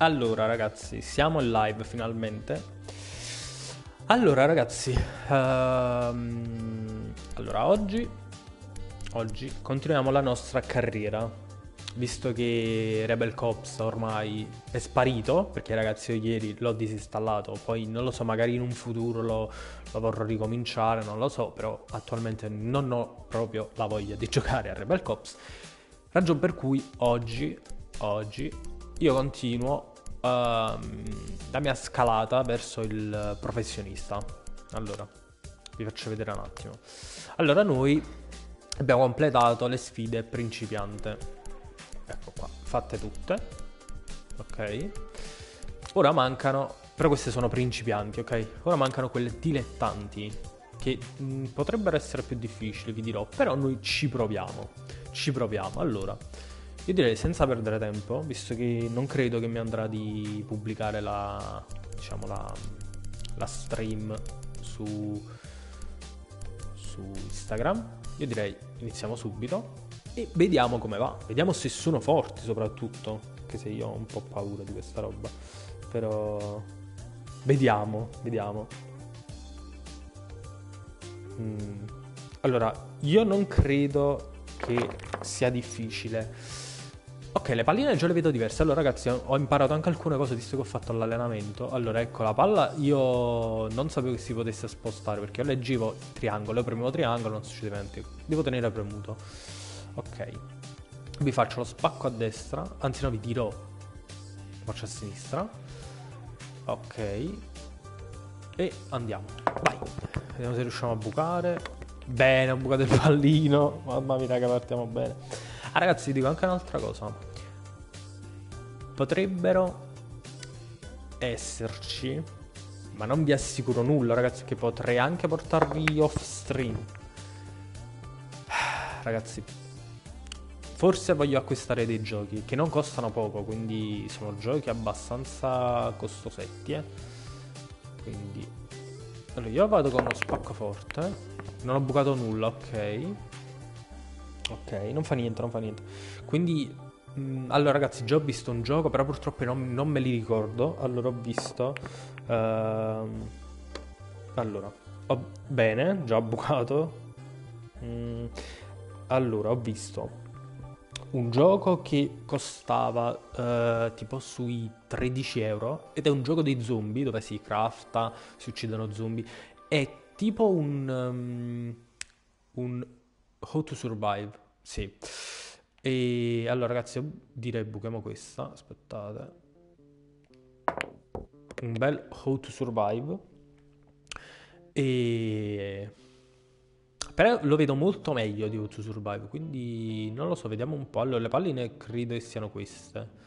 Allora ragazzi, siamo in live finalmente. Allora ragazzi, um, allora oggi, oggi continuiamo la nostra carriera, visto che Rebel Cops ormai è sparito, perché ragazzi io ieri l'ho disinstallato, poi non lo so, magari in un futuro lo, lo vorrò ricominciare, non lo so, però attualmente non ho proprio la voglia di giocare a Rebel Cops, ragion per cui oggi, oggi io continuo uh, la mia scalata verso il professionista. Allora, vi faccio vedere un attimo. Allora, noi abbiamo completato le sfide principiante. Ecco qua, fatte tutte. Ok. Ora mancano, però queste sono principianti, ok? Ora mancano quelle dilettanti che mh, mm, potrebbero essere più difficili, vi dirò, però noi ci proviamo. Ci proviamo. Allora, io direi senza perdere tempo, visto che non credo che mi andrà di pubblicare la, diciamo, la, la stream su, su Instagram, io direi iniziamo subito e vediamo come va. Vediamo se sono forti soprattutto, anche se io ho un po' paura di questa roba. Però vediamo, vediamo. Mm. Allora, io non credo che sia difficile Ok, le palline già le vedo diverse. Allora, ragazzi, ho imparato anche alcune cose visto che ho fatto all'allenamento. Allora, ecco, la palla io non sapevo che si potesse spostare perché io leggevo triangolo, io premevo triangolo, non succede niente. Devo tenere premuto. Ok. Vi faccio lo spacco a destra, anzi no, vi tiro. Lo faccio a sinistra. Ok. E andiamo. Vai. Vediamo se riusciamo a bucare. Bene, ho bucato il pallino. Mamma mia, che partiamo bene. Ah, ragazzi, vi dico anche un'altra cosa potrebbero esserci, ma non vi assicuro nulla, ragazzi, che potrei anche portarvi off stream. Ragazzi, forse voglio acquistare dei giochi che non costano poco, quindi sono giochi abbastanza costosetti, eh. Quindi allora io vado con uno spacco forte, non ho bucato nulla, ok. Ok, non fa niente, non fa niente. Quindi Mm, allora ragazzi, già ho visto un gioco, però purtroppo non, non me li ricordo. Allora ho visto... Uh, allora, ho, bene, già bucato. Mm, allora, ho visto un gioco che costava uh, tipo sui 13 euro ed è un gioco dei zombie dove si crafta, si uccidono zombie. È tipo un... Um, un How to Survive, sì e allora ragazzi, io direi buchiamo questa, aspettate. Un bel How to Survive. E... Però lo vedo molto meglio di How to Survive, quindi non lo so, vediamo un po'. Allora, le palline credo che siano queste.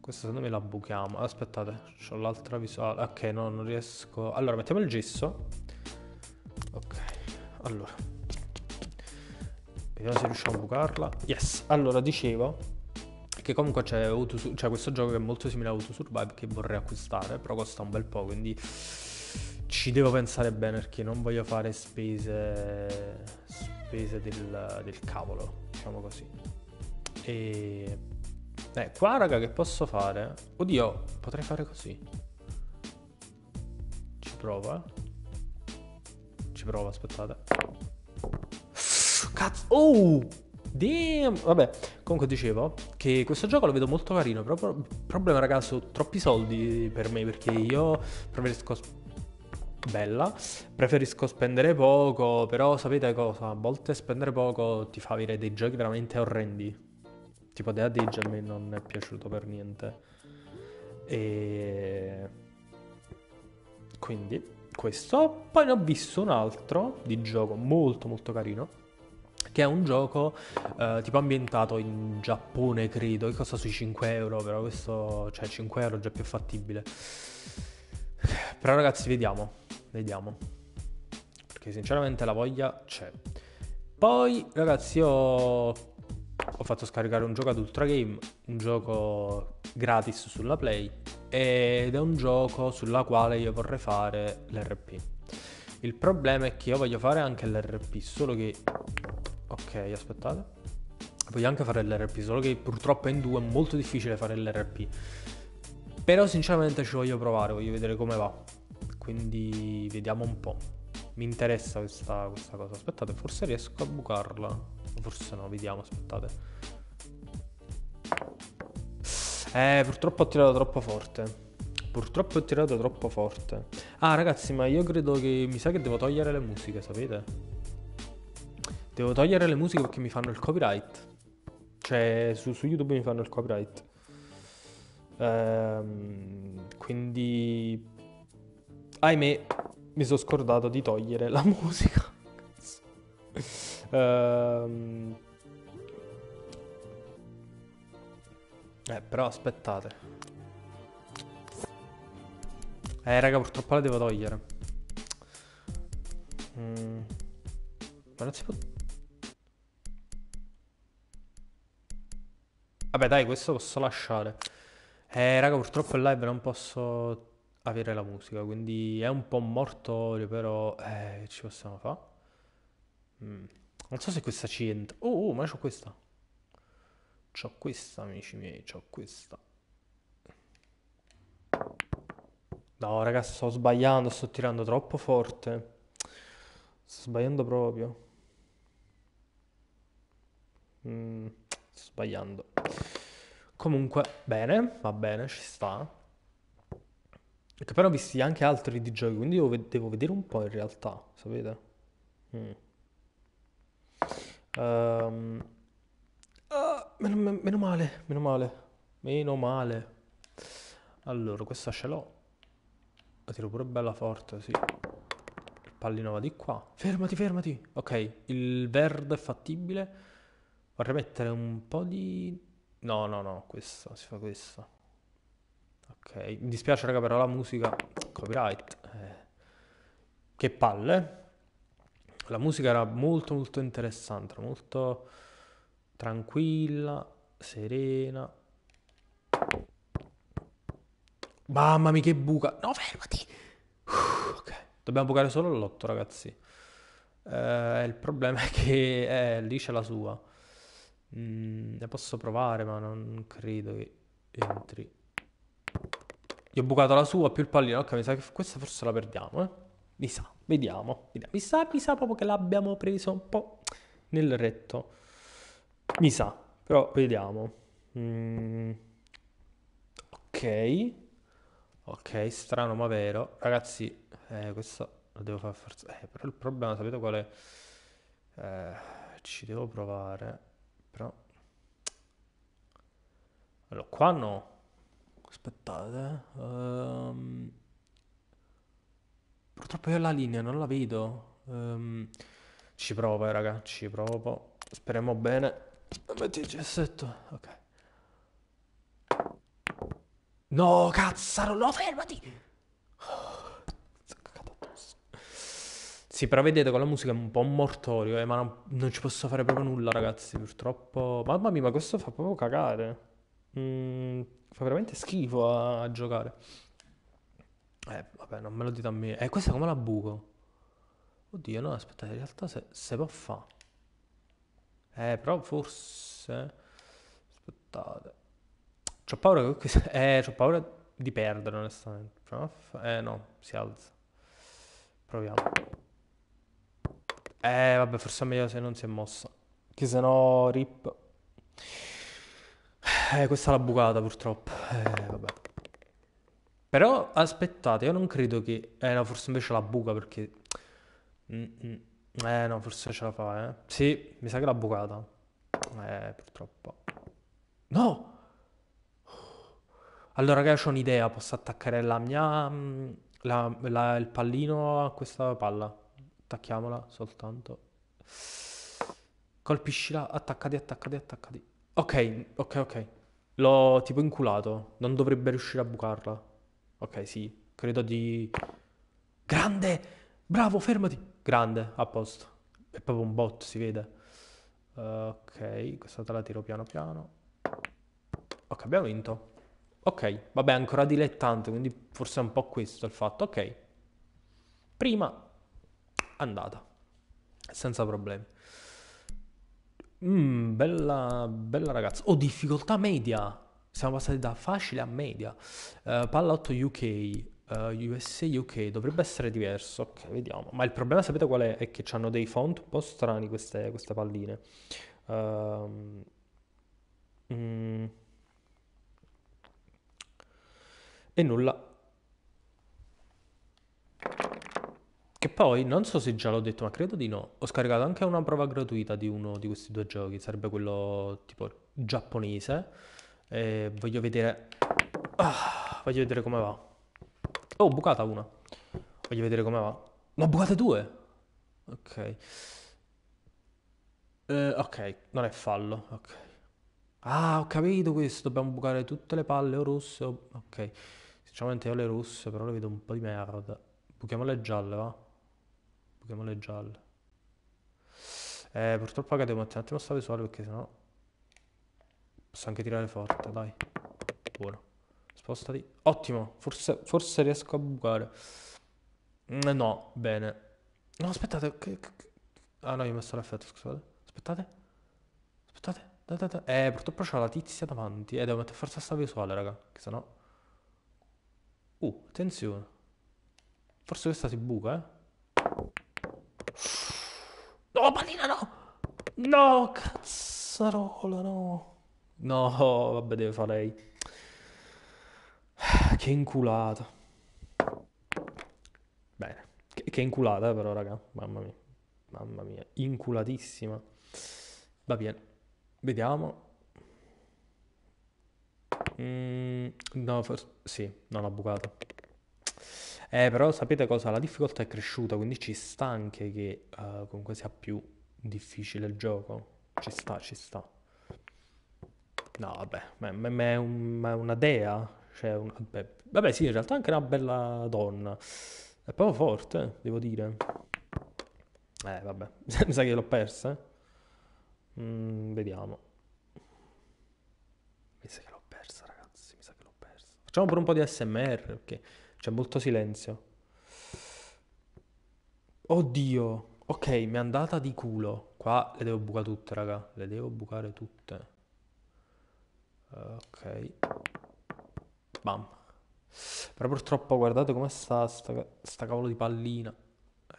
Questa secondo me la buchiamo. Aspettate, ho l'altra visuale. Ok, no, non riesco. Allora, mettiamo il gesso. Ok, allora. Vediamo se riusciamo a bucarla. Yes, allora dicevo che comunque c'è, Auto, c'è questo gioco che è molto simile a Auto Survive che vorrei acquistare, però costa un bel po', quindi ci devo pensare bene perché non voglio fare spese, spese del, del cavolo, diciamo così. E... Eh, qua raga che posso fare? Oddio, potrei fare così. Ci provo, eh. Ci provo, aspettate. Cazzo. Oh! Damn. Vabbè, comunque dicevo che questo gioco lo vedo molto carino. Però il problema, raga, sono troppi soldi per me perché io preferisco. bella, preferisco spendere poco, però sapete cosa? A volte spendere poco ti fa avere dei giochi veramente orrendi. Tipo The Adige a me non è piaciuto per niente. E quindi questo. Poi ne ho visto un altro di gioco molto molto carino che è un gioco eh, tipo ambientato in Giappone, credo, che costa sui 5 euro, però questo, cioè 5 euro è già più fattibile. Però ragazzi, vediamo, vediamo. Perché sinceramente la voglia c'è. Poi, ragazzi, io ho fatto scaricare un gioco ad Ultra Game, un gioco gratis sulla Play, ed è un gioco sulla quale io vorrei fare l'RP. Il problema è che io voglio fare anche l'RP, solo che Ok, aspettate. Voglio anche fare l'RP, solo che purtroppo in due è molto difficile fare l'RP. Però sinceramente ci voglio provare, voglio vedere come va. Quindi vediamo un po'. Mi interessa questa, questa cosa. Aspettate, forse riesco a bucarla. Forse no, vediamo, aspettate. Eh, purtroppo ho tirato troppo forte. Purtroppo ho tirato troppo forte. Ah, ragazzi, ma io credo che mi sa che devo togliere le musiche, sapete? Devo togliere le musiche perché mi fanno il copyright. Cioè, su, su YouTube mi fanno il copyright. Ehm, quindi, ahimè, mi sono scordato di togliere la musica. ehm, eh, però aspettate. Eh, raga, purtroppo la devo togliere. Mm. Ma non si può Vabbè, dai, questo posso lasciare. Eh, raga, purtroppo in live non posso avere la musica, quindi è un po' mortorio, però eh, ci possiamo fare. Mm. Non so se questa ci entra. Oh, oh ma c'ho questa. C'ho questa, amici miei, c'ho questa. No, ragazzi, sto sbagliando, sto tirando troppo forte. Sto sbagliando proprio. Mm, sto sbagliando. Comunque, bene, va bene, ci sta. Che però ho visti anche altri di giochi, quindi io devo vedere un po' in realtà, sapete? Mm. Um, ah, meno, meno, male, meno male, meno male. Allora, questa ce l'ho. La tiro pure bella forte, sì. Il pallino va di qua. Fermati, fermati. Ok, il verde è fattibile. Vorrei mettere un po' di No, no, no, questo, si fa questo. Ok, mi dispiace raga però la musica, copyright. Eh. Che palle. La musica era molto molto interessante, molto tranquilla, serena. Mamma mia che buca. No, fermati. Uh, ok, dobbiamo bucare solo l'8 ragazzi. Eh, il problema è che eh, lì c'è la sua. Mm, ne posso provare, ma non credo che entri. Gli ho bucato la sua più il pallino. Ok, mi sa che questa forse la perdiamo, eh. Mi sa, vediamo. vediamo. Mi sa, mi sa proprio che l'abbiamo preso un po' nel retto. Mi sa, però vediamo. Mm, ok. Ok, strano ma vero. Ragazzi, eh, questo lo devo fare forza. Eh, però il problema, sapete qual è? Eh, ci devo provare. Però... Allora, qua no. Aspettate. Um... Purtroppo io la linea non la vedo. Um... Ci provo, eh, raga. Ci provo. Speriamo bene. Metti il gessetto. Ok. No, cazzaro, no, fermati! Sì, però vedete con la musica è un po' un mortorio, eh, ma non, non, ci posso fare proprio nulla, ragazzi, purtroppo. Mamma mia, ma questo fa proprio cagare. Mm, fa veramente schifo a, a, giocare. Eh, vabbè, non me lo dite a me. Eh, questa come la buco? Oddio, no, aspettate, in realtà se, se può fa. Eh, però forse... Eh. Aspettate. C'ho paura che... Eh, c'ho paura di perdere, onestamente. Eh, no, si alza. Proviamo. Eh, vabbè, forse è meglio se non si è mossa. Che se no, rip. Eh, questa l'ha bucata purtroppo. Eh, vabbè. Però aspettate, io non credo che... Eh no, forse invece la buca perché... Mm-mm. Eh no, forse ce la fa, eh. Sì, mi sa che l'ha bucata. Eh, purtroppo. No! Allora, ragazzi, ho un'idea. Posso attaccare la mia... Mm, la, la, il pallino a questa palla. Attacchiamola soltanto. Colpiscila, attaccati, attaccati, attaccati. Ok, ok, ok. L'ho tipo inculato. Non dovrebbe riuscire a bucarla. Ok, sì. Credo di... Grande! Bravo, fermati! Grande, a posto. È proprio un bot, si vede. Uh, ok, questa te la tiro piano piano. Ok, abbiamo vinto. Ok, vabbè, ancora dilettante, quindi forse è un po' questo il fatto. Ok. Prima andata, senza problemi. Mm, bella, bella ragazza. Oh, difficoltà media. Siamo passati da facile a media. Uh, eh, palla 8 UK. Uh, eh, USA UK dovrebbe essere diverso, ok, vediamo. Ma il problema sapete qual è? È che hanno dei font un po' strani queste, queste palline. Uh, mm. E nulla. Che poi, non so se già l'ho detto, ma credo di no, ho scaricato anche una prova gratuita di uno di questi due giochi, sarebbe quello tipo giapponese. Eh, voglio vedere... Ah, voglio vedere come va. Oh, ho bucata una. Voglio vedere come va. Ma ho bucate due. Ok. Eh, ok, non è fallo. Ok. Ah, ho capito questo. Dobbiamo bucare tutte le palle o rosse. O... Ok. Sinceramente ho le rosse, però le vedo un po' di merda. Buchiamo le gialle, va. Pokémon giallo. Eh, purtroppo Agate devo mettere un attimo sta visuale perché sennò posso anche tirare forte, dai. Buono. Spostati. Ottimo, forse, forse riesco a bucare. Mm, no, bene. No, aspettate. Ah no, io ho messo l'effetto, scusate. Aspettate. Aspettate. Da, da, da. Eh, purtroppo c'ho la tizia davanti. E eh, devo mettere forza sta visuale, raga. Che sennò... Uh, attenzione. Forse questa si buca, eh. No, pallina no! No, cazzarola, no. No, vabbè, deve fare lei. Che inculata. Bene. Che, inculata, eh, però, raga. Mamma mia. Mamma mia. Inculatissima. Va bene. Vediamo. Mm, no, forse... sì, non ha bucato. Eh, però sapete cosa? La difficoltà è cresciuta, quindi ci sta anche che uh, comunque sia più difficile il gioco. Ci sta, ci sta. No, vabbè, ma, ma, ma, è, un, ma è, una dea. Cioè, un, vabbè, vabbè, sì, in realtà è anche una bella donna. È proprio forte, eh, devo dire. Eh, vabbè, mi sa che l'ho persa. Eh? Mm, vediamo. Mi sa che l'ho persa, ragazzi. Mi sa che l'ho persa. Facciamo pure un po' di SMR, perché... Okay. C'è molto silenzio. Oddio. Ok, mi è andata di culo. Qua le devo bucare tutte, raga. Le devo bucare tutte. Eh, ok. Bam. Però purtroppo guardate come sta sta, sta cavolo di pallina.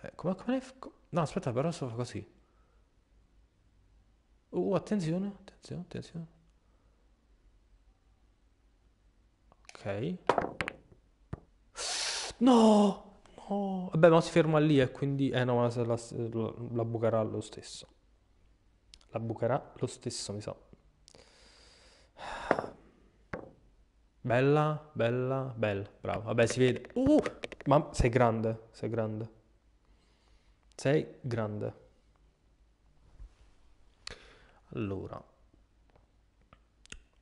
Eh, come, come ne... No, aspetta, però si fa così. Uh, attenzione, attenzione, attenzione. Ok. No! No! Vabbè, ma si ferma lì e quindi... Eh no, ma la, la bucherà lo stesso. La bucherà lo stesso, mi sa. Bella, bella, bella, bravo. Vabbè, si vede. Uh, ma sei grande, sei grande. Sei grande. Allora.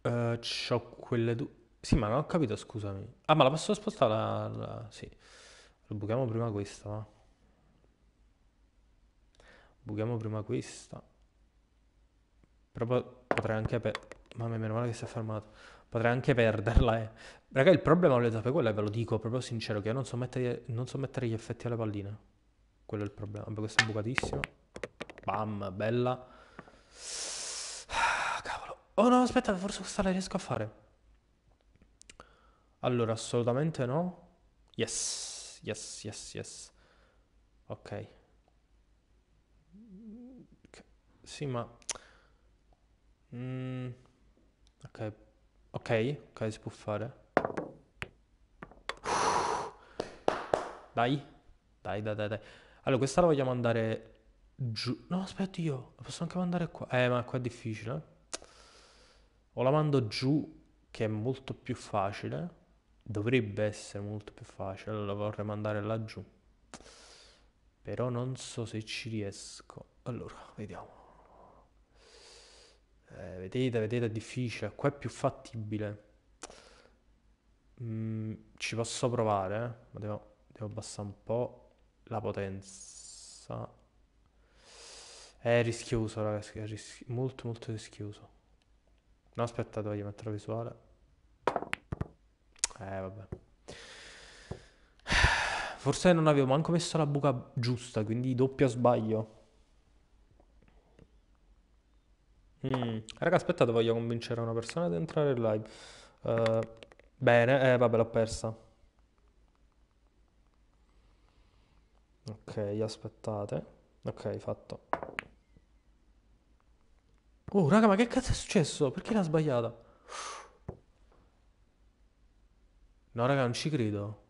Uh, c'ho quelle due... Sì, ma non ho capito, scusami. Ah, ma la posso spostare? La, la... Sì. Buchiamo prima questa, va. Buchiamo prima questa. Però potrei anche... Per... Mamma mia, meno male che si è fermato. Potrei anche perderla, eh. Raga, il problema, volete sapere quello? E ve lo dico proprio sincero, che io non so mettere, non so mettere gli effetti alle palline. Quello è il problema. Vabbè, questa è bucatissima. Bam, bella. Ah, cavolo. Oh no, aspetta, forse questa la riesco a fare. Allora, assolutamente no. Yes, yes, yes, yes. Ok. Sì, ma... Mm. Ok, ok, ok, si può fare. Dai, dai, dai, dai, dai. Allora, questa la vogliamo andare giù. No, aspetta io, la posso anche mandare qua. Eh, ma qua è difficile. Eh. O la mando giù, che è molto più facile dovrebbe essere molto più facile, lo vorrei mandare laggiù. Però non so se ci riesco. Allora, vediamo. Eh, vedete, vedete, è difficile. Qua è più fattibile. Mm, ci posso provare, eh? ma devo, devo abbassare un po' la potenza. È rischioso, ragazzi. È rischi- molto, molto rischioso. No, aspettate, voglio mettere la visuale. Eh, vabbè. Forse non avevo manco messo la buca giusta, quindi doppio sbaglio. Mm. Raga, aspettate, voglio convincere una persona ad entrare in live. Uh, bene, eh, vabbè, l'ho persa. Ok, aspettate. Ok, fatto. Oh, raga, ma che cazzo è successo? Perché l'ha sbagliata? No, raga, non ci credo.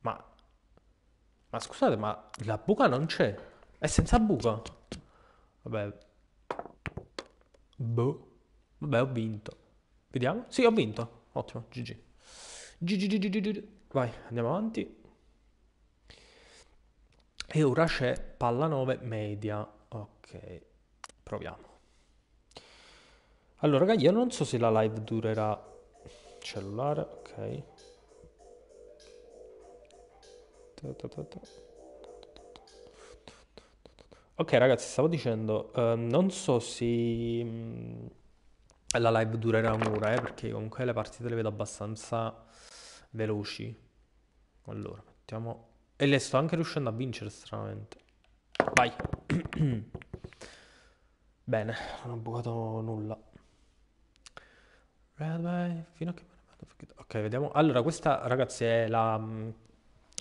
Ma... Ma scusate, ma la buca non c'è. È senza buca. Vabbè. Boh. Vabbè, ho vinto. Vediamo. Sì, ho vinto. Ottimo, GG. GG, GG, GG. Vai, andiamo avanti. E ora c'è palla 9 media. Ok, proviamo. Allora, ragazzi, io non so se la live durerà cellulare, ok. Ok ragazzi, stavo dicendo, eh, non so se mm, la live durerà un'ora, eh, perché comunque le partite le vedo abbastanza veloci. Allora, mettiamo... E le sto anche riuscendo a vincere stranamente. Vai. Bene, non ho bucato nulla. Fino a che Ok, vediamo. Allora, questa ragazzi è la, mm,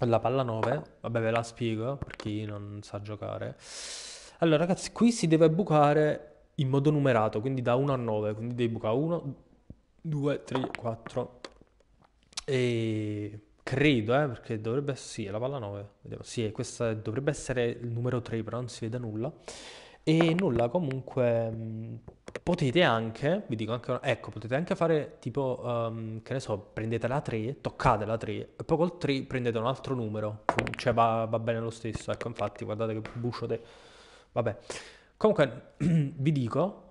la palla 9. Vabbè, ve la spiego per chi non sa giocare. Allora, ragazzi, qui si deve bucare in modo numerato, quindi da 1 a 9. Quindi devi bucare 1, 2, 3, 4. E credo, eh, perché dovrebbe... Sì, è la palla 9. Vediamo. Sì, questa dovrebbe essere il numero 3, però non si vede nulla. E nulla, comunque mm, potete anche, vi dico anche, ecco, potete anche fare tipo, um, che ne so, prendete la 3, toccate la 3 e poi col 3 prendete un altro numero, cioè va, va bene lo stesso, ecco, infatti guardate che bucio te, vabbè. Comunque vi dico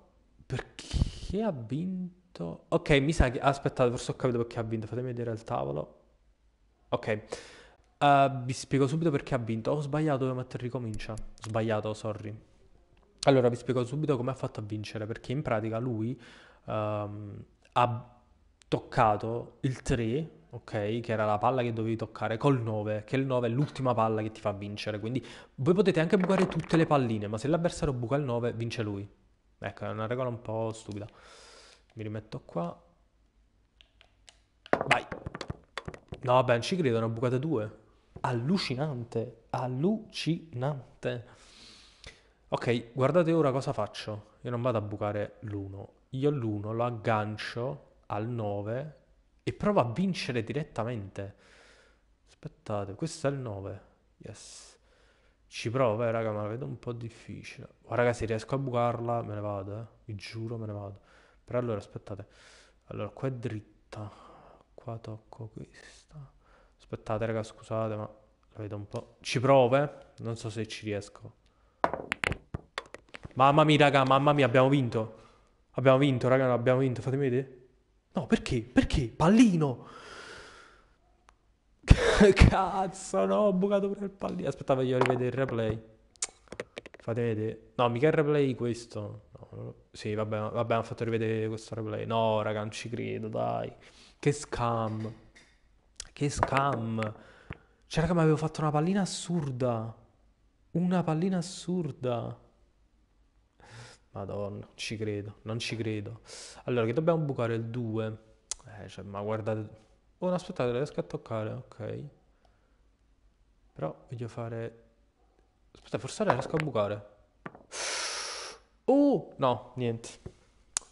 perché ha vinto, ok, mi sa che, aspettate, forse ho capito perché ha vinto, fatemi vedere il tavolo, ok. Uh, vi spiego subito perché ha vinto. Ho sbagliato, dovevo mettere ricomincia. Ho sbagliato, sorry. Allora vi spiego subito come ha fatto a vincere, perché in pratica lui um, ha toccato il 3, ok? Che era la palla che dovevi toccare col 9, che il 9 è l'ultima palla che ti fa vincere. Quindi voi potete anche bucare tutte le palline, ma se l'avversario buca il 9, vince lui. Ecco, è una regola un po' stupida. Mi rimetto qua. Vai. No, beh, non ci credo, ne ho bucate due. Allucinante, allucinante ok, guardate ora cosa faccio. Io non vado a bucare l'1, io l'1 lo aggancio al 9 e provo a vincere direttamente. Aspettate, questo è il 9. Yes. Ci provo, eh, raga, ma la vedo un po' difficile. Oh, raga, se riesco a bucarla, me ne vado, eh. Vi giuro, me ne vado. Però allora, aspettate. Allora, qua è dritta. Qua tocco questa. Aspettate, raga, scusate, ma la vedo un po'. Ci provo, eh. Non so se ci riesco. Mamma mia, raga, mamma mia, abbiamo vinto. Abbiamo vinto, raga, abbiamo vinto. Fatemi vedere. No, perché? Perché? Pallino. Cazzo, no, ho bucato pure il pallino. Aspetta, voglio rivedere il replay. Fatemi vedere. No, mica il replay questo. No. Sì, vabbè, vabbè, ho fatto rivedere questo replay. No, raga, non ci credo, dai. Che scam. Che scam. Cioè, raga, mi avevo fatto una pallina assurda. Una pallina assurda. Madonna, ci credo, non ci credo. Allora, che dobbiamo bucare il 2. Eh, cioè, ma guardate... Oh, no, aspettate, riesco a toccare, ok. Però voglio fare... Aspetta, forse riesco a bucare. Oh, no, niente.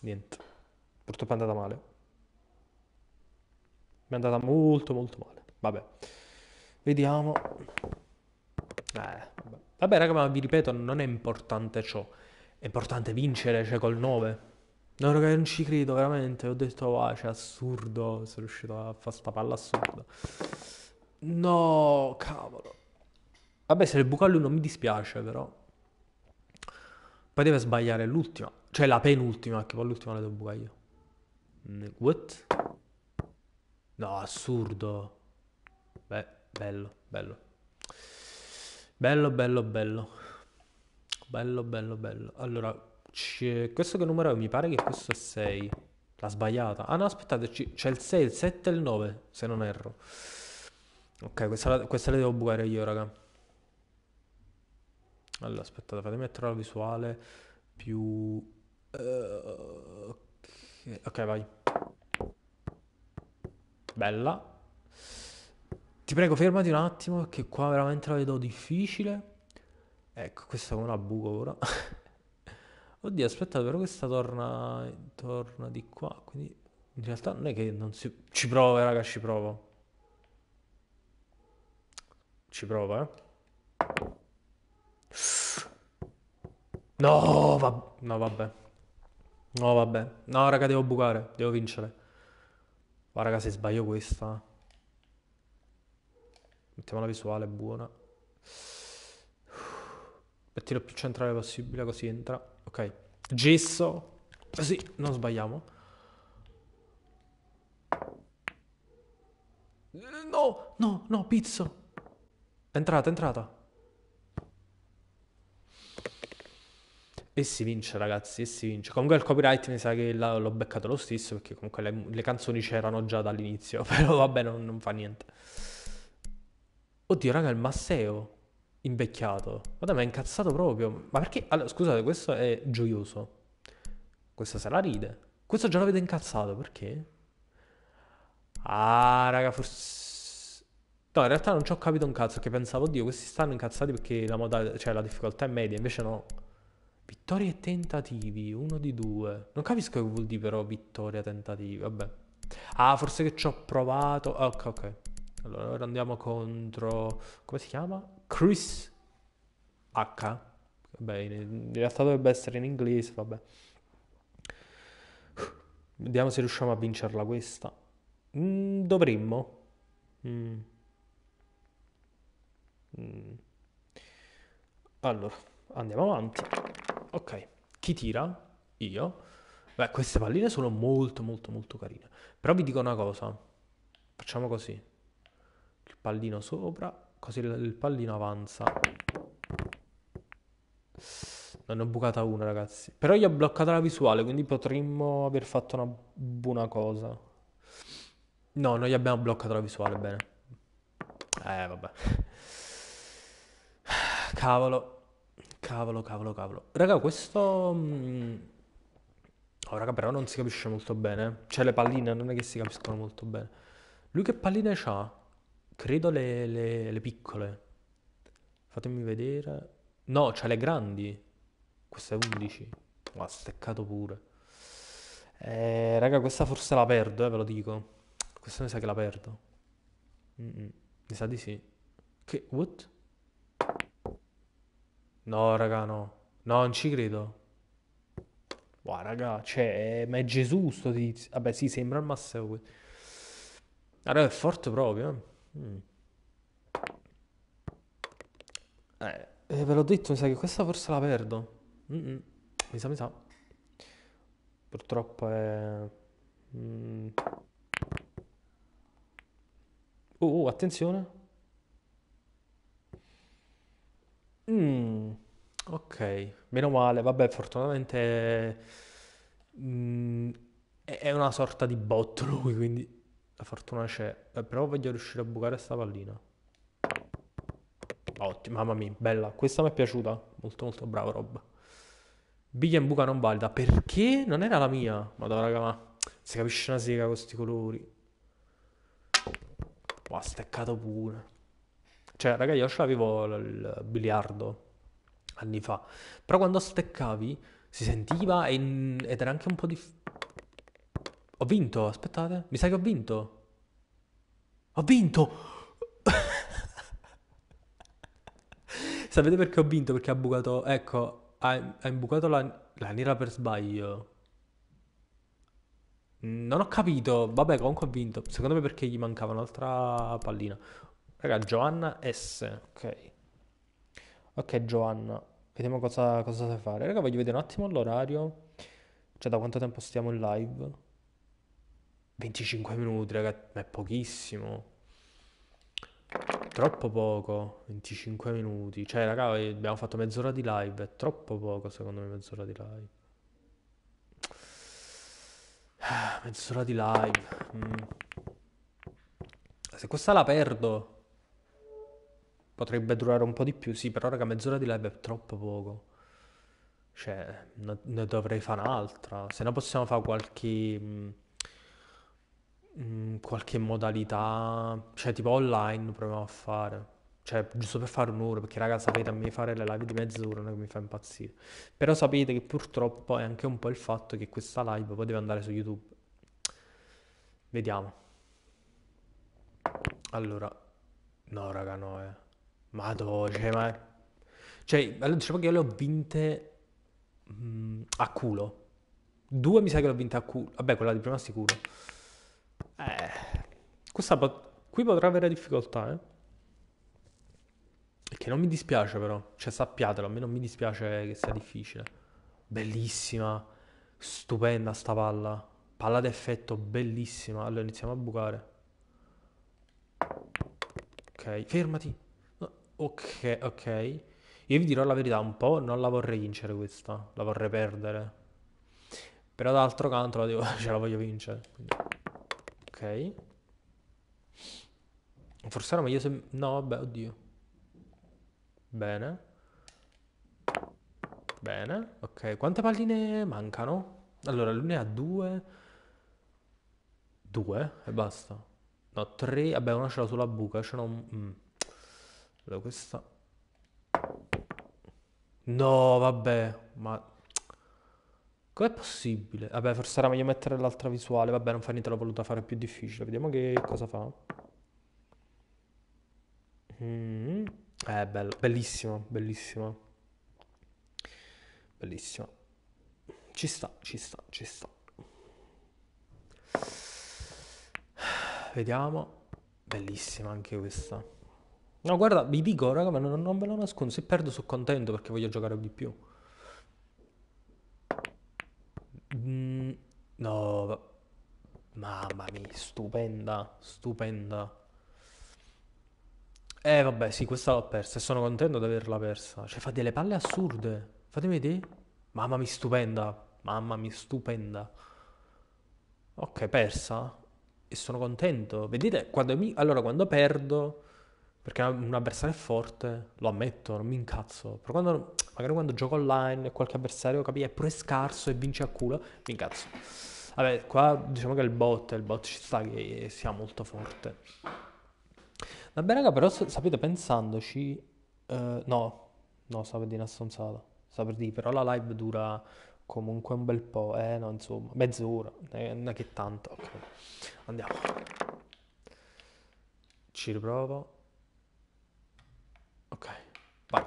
Niente. Purtroppo è andata male. Mi è andata molto, molto male. Vabbè. Vediamo. Eh, vabbè. vabbè, raga, ma vi ripeto, non è importante ciò è importante vincere, cioè col 9. No, raga, non ci credo, veramente. Ho detto, va, ah, cioè, assurdo. Sono riuscito a fare sta palla assurda. No, cavolo. Vabbè, se il buca lui non mi dispiace, però. Poi deve sbagliare l'ultima. Cioè, la penultima, che poi l'ultima la devo bucare io. What? No, assurdo. Beh, bello, bello. Bello, bello, bello. Bello, bello, bello. Allora, questo che numero è? Mi pare che questo è 6. L'ha sbagliata. Ah no, aspettate, c'è il 6, il 7 e il 9, se non erro. Ok, questa, questa la devo bucare io, raga. Allora, aspettate, fatemi mettere la visuale più... Uh, okay. ok, vai. Bella. Ti prego, fermati un attimo, che qua veramente la vedo difficile. Ecco, questa con la buco ora. Oddio, aspettate, però questa torna, torna di qua, quindi in realtà non è che non si... Ci prova, eh, raga, ci provo. Ci provo, eh. No, va... no, vabbè. No, vabbè. No, raga, devo bucare, devo vincere. Ma raga, se sbaglio questa... Mettiamo la visuale buona e tiro più centrale possibile così entra. Ok. Gesso. Così, eh non sbagliamo. Eh, no, no, no, pizzo. Entrata, entrata. E si vince, ragazzi, e si vince. Comunque il copyright mi sa che l'ho beccato lo stesso, perché comunque le, le canzoni c'erano già dall'inizio, però vabbè, non, non fa niente. Oddio, raga, il Masseo invecchiato. Guarda, ma è incazzato proprio. Ma perché? Allora, scusate, questo è gioioso. Questa se la ride. Questo già l'avete incazzato, perché? Ah, raga, forse... No, in realtà non ci ho capito un cazzo, che pensavo, oddio, questi stanno incazzati perché la, moda... cioè, la difficoltà è media, invece no. Vittorie e tentativi, uno di due. Non capisco che vuol dire però vittoria, tentativi, vabbè. Ah, forse che ci ho provato. Ok, ok. Allora, ora andiamo contro... Come si chiama? Chris H. Vabbè, in realtà dovrebbe essere in inglese, vabbè. Vediamo se riusciamo a vincerla questa. Mm, dovremmo. Mm. Mm. Allora, andiamo avanti. Ok, chi tira? Io. Beh, queste palline sono molto, molto, molto carine. Però vi dico una cosa. Facciamo così. Il pallino sopra così il pallino avanza. Non ne ho bucata una, ragazzi. Però gli ho bloccata la visuale, quindi potremmo aver fatto una buona cosa. No, noi gli abbiamo bloccato la visuale, bene. Eh, vabbè. Cavolo. Cavolo, cavolo, cavolo. Raga, questo... Mm, oh, raga, però non si capisce molto bene. Cioè, le palline non è che si capiscono molto bene. Lui che palline ha? Credo le, le, le piccole. Fatemi vedere. No, c'ha le grandi. Questa è 11. Ma steccato pure. Eh, raga, questa forse la perdo, eh, ve lo dico. Questa mi sa che la perdo. Mm-mm. Mi sa di sì. Che... What? No, raga, no. No, non ci credo. Wow, raga, cioè, eh, ma è Gesù sto tizio. Vabbè, sì, sembra il Masseo. raga, è forte proprio, eh. Eh, eh, ve l'ho detto, mi sa che questa forse la perdo. Mm-mm. Mi sa, mi sa. Purtroppo è... Mm. Oh, oh, attenzione. Mm. Ok, meno male. Vabbè, fortunatamente... Mm. È una sorta di bot lui, quindi la fortuna c'è. Eh, però voglio riuscire a bucare sta pallina. Ottimo, mamma mia, bella. Questa mi è piaciuta. Molto molto bravo Rob. Biglia in buca non valida. Perché? Non era la mia. Madonna, raga, ma si capisce una sega con questi colori. Ma steccato pure. Cioè, raga, io ce l'avevo il biliardo anni fa. Però quando steccavi si sentiva ed era anche un po' di... Ho vinto, aspettate. Mi sa che ho vinto. Ho vinto! Sapete perché ho vinto? Perché ha bucato... Ecco, ha, ha imbucato la, la nera per sbaglio. Non ho capito. Vabbè, comunque ho vinto. Secondo me perché gli mancava un'altra pallina. Raga, Giovanna S. Ok. Ok, Giovanna. Vediamo cosa, cosa sai fare. Raga, voglio vedere un attimo l'orario. Cioè, da quanto tempo stiamo in live. 25 minuti, ragazzi, ma è pochissimo. Troppo poco, 25 minuti. Cioè, ragazzi, eh, abbiamo fatto mezz'ora di live, è troppo poco secondo me mezz'ora di live. Ah, mezz'ora di live. Mm. Se questa la perdo, potrebbe durare un po' di più, sì, però raga, mezz'ora di live è troppo poco. Cioè, ne, dovrei fare un'altra. Se no possiamo fare qualche... Mm, Mm, qualche modalità, cioè tipo online proviamo a fare, cioè giusto per fare un'ora, perché raga sapete a me fare le live di mezz'ora non mi fa impazzire, però sapete che purtroppo è anche un po' il fatto che questa live poi deve andare su YouTube. Vediamo. Allora, no raga no eh. Madonna, cioè, ma... Cioè, allora, diciamo che io le ho vinte mh, mm, a culo. Due mi sa che le ho vinte a culo. Vabbè, quella di prima sicuro. Eh, questa pot- qui potrà avere difficoltà, eh. Che non mi dispiace però, cioè sappiatelo, a me non mi dispiace che sia difficile. Bellissima, stupenda sta palla. Palla d'effetto, bellissima. Allora iniziamo a bucare. Ok, fermati. Ok, ok. Io vi dirò la verità, un po' non la vorrei vincere questa, la vorrei perdere. Però d'altro canto la devo, ce la voglio vincere. Quindi. Ok. Forse era meglio se... No, beh, oddio. Bene. Bene, ok. Quante palline mancano? Allora, lui ne ha due. Due e basta. No, tre. Vabbè, una ce l'ho sulla buca, ce l'ho... Mm. Allora, questa... No, vabbè, ma... Com'è possibile? Vabbè, forse era meglio mettere l'altra visuale. Vabbè, non fa niente, l'ho voluta fare più difficile. Vediamo che cosa fa. Mm. Eh, bello. Bellissima, bellissima. Bellissima. Ci sta, ci sta, ci sta. Vediamo. Bellissima anche questa. No, guarda, vi dico, raga, ma non, non ve lo nascondo. Se perdo sono contento perché voglio giocare di più. Mm, no, mamma mia, stupenda, stupenda. Eh vabbè, sì, questa l'ho persa e sono contento di averla persa. Cioè, fa delle palle assurde. Fatemi vedere. Mamma mia, stupenda. Mamma mia, stupenda. Ok, persa. E sono contento. Vedete, quando mi... allora, quando perdo perché un avversario è forte, lo ammetto, non mi incazzo. Però quando, magari quando gioco online e qualche avversario capì, è pure scarso e vince a culo, mi incazzo. Vabbè, qua diciamo che il bot, il bot ci sta che sia molto forte. Vabbè raga, però sapete, pensandoci... Eh, no, no, sta per dire una stronzata. Sta per dire, però la live dura comunque un bel po', eh no, insomma, mezz'ora, non è che tanto. Ok, andiamo. Ci riprovo. Ok, vai.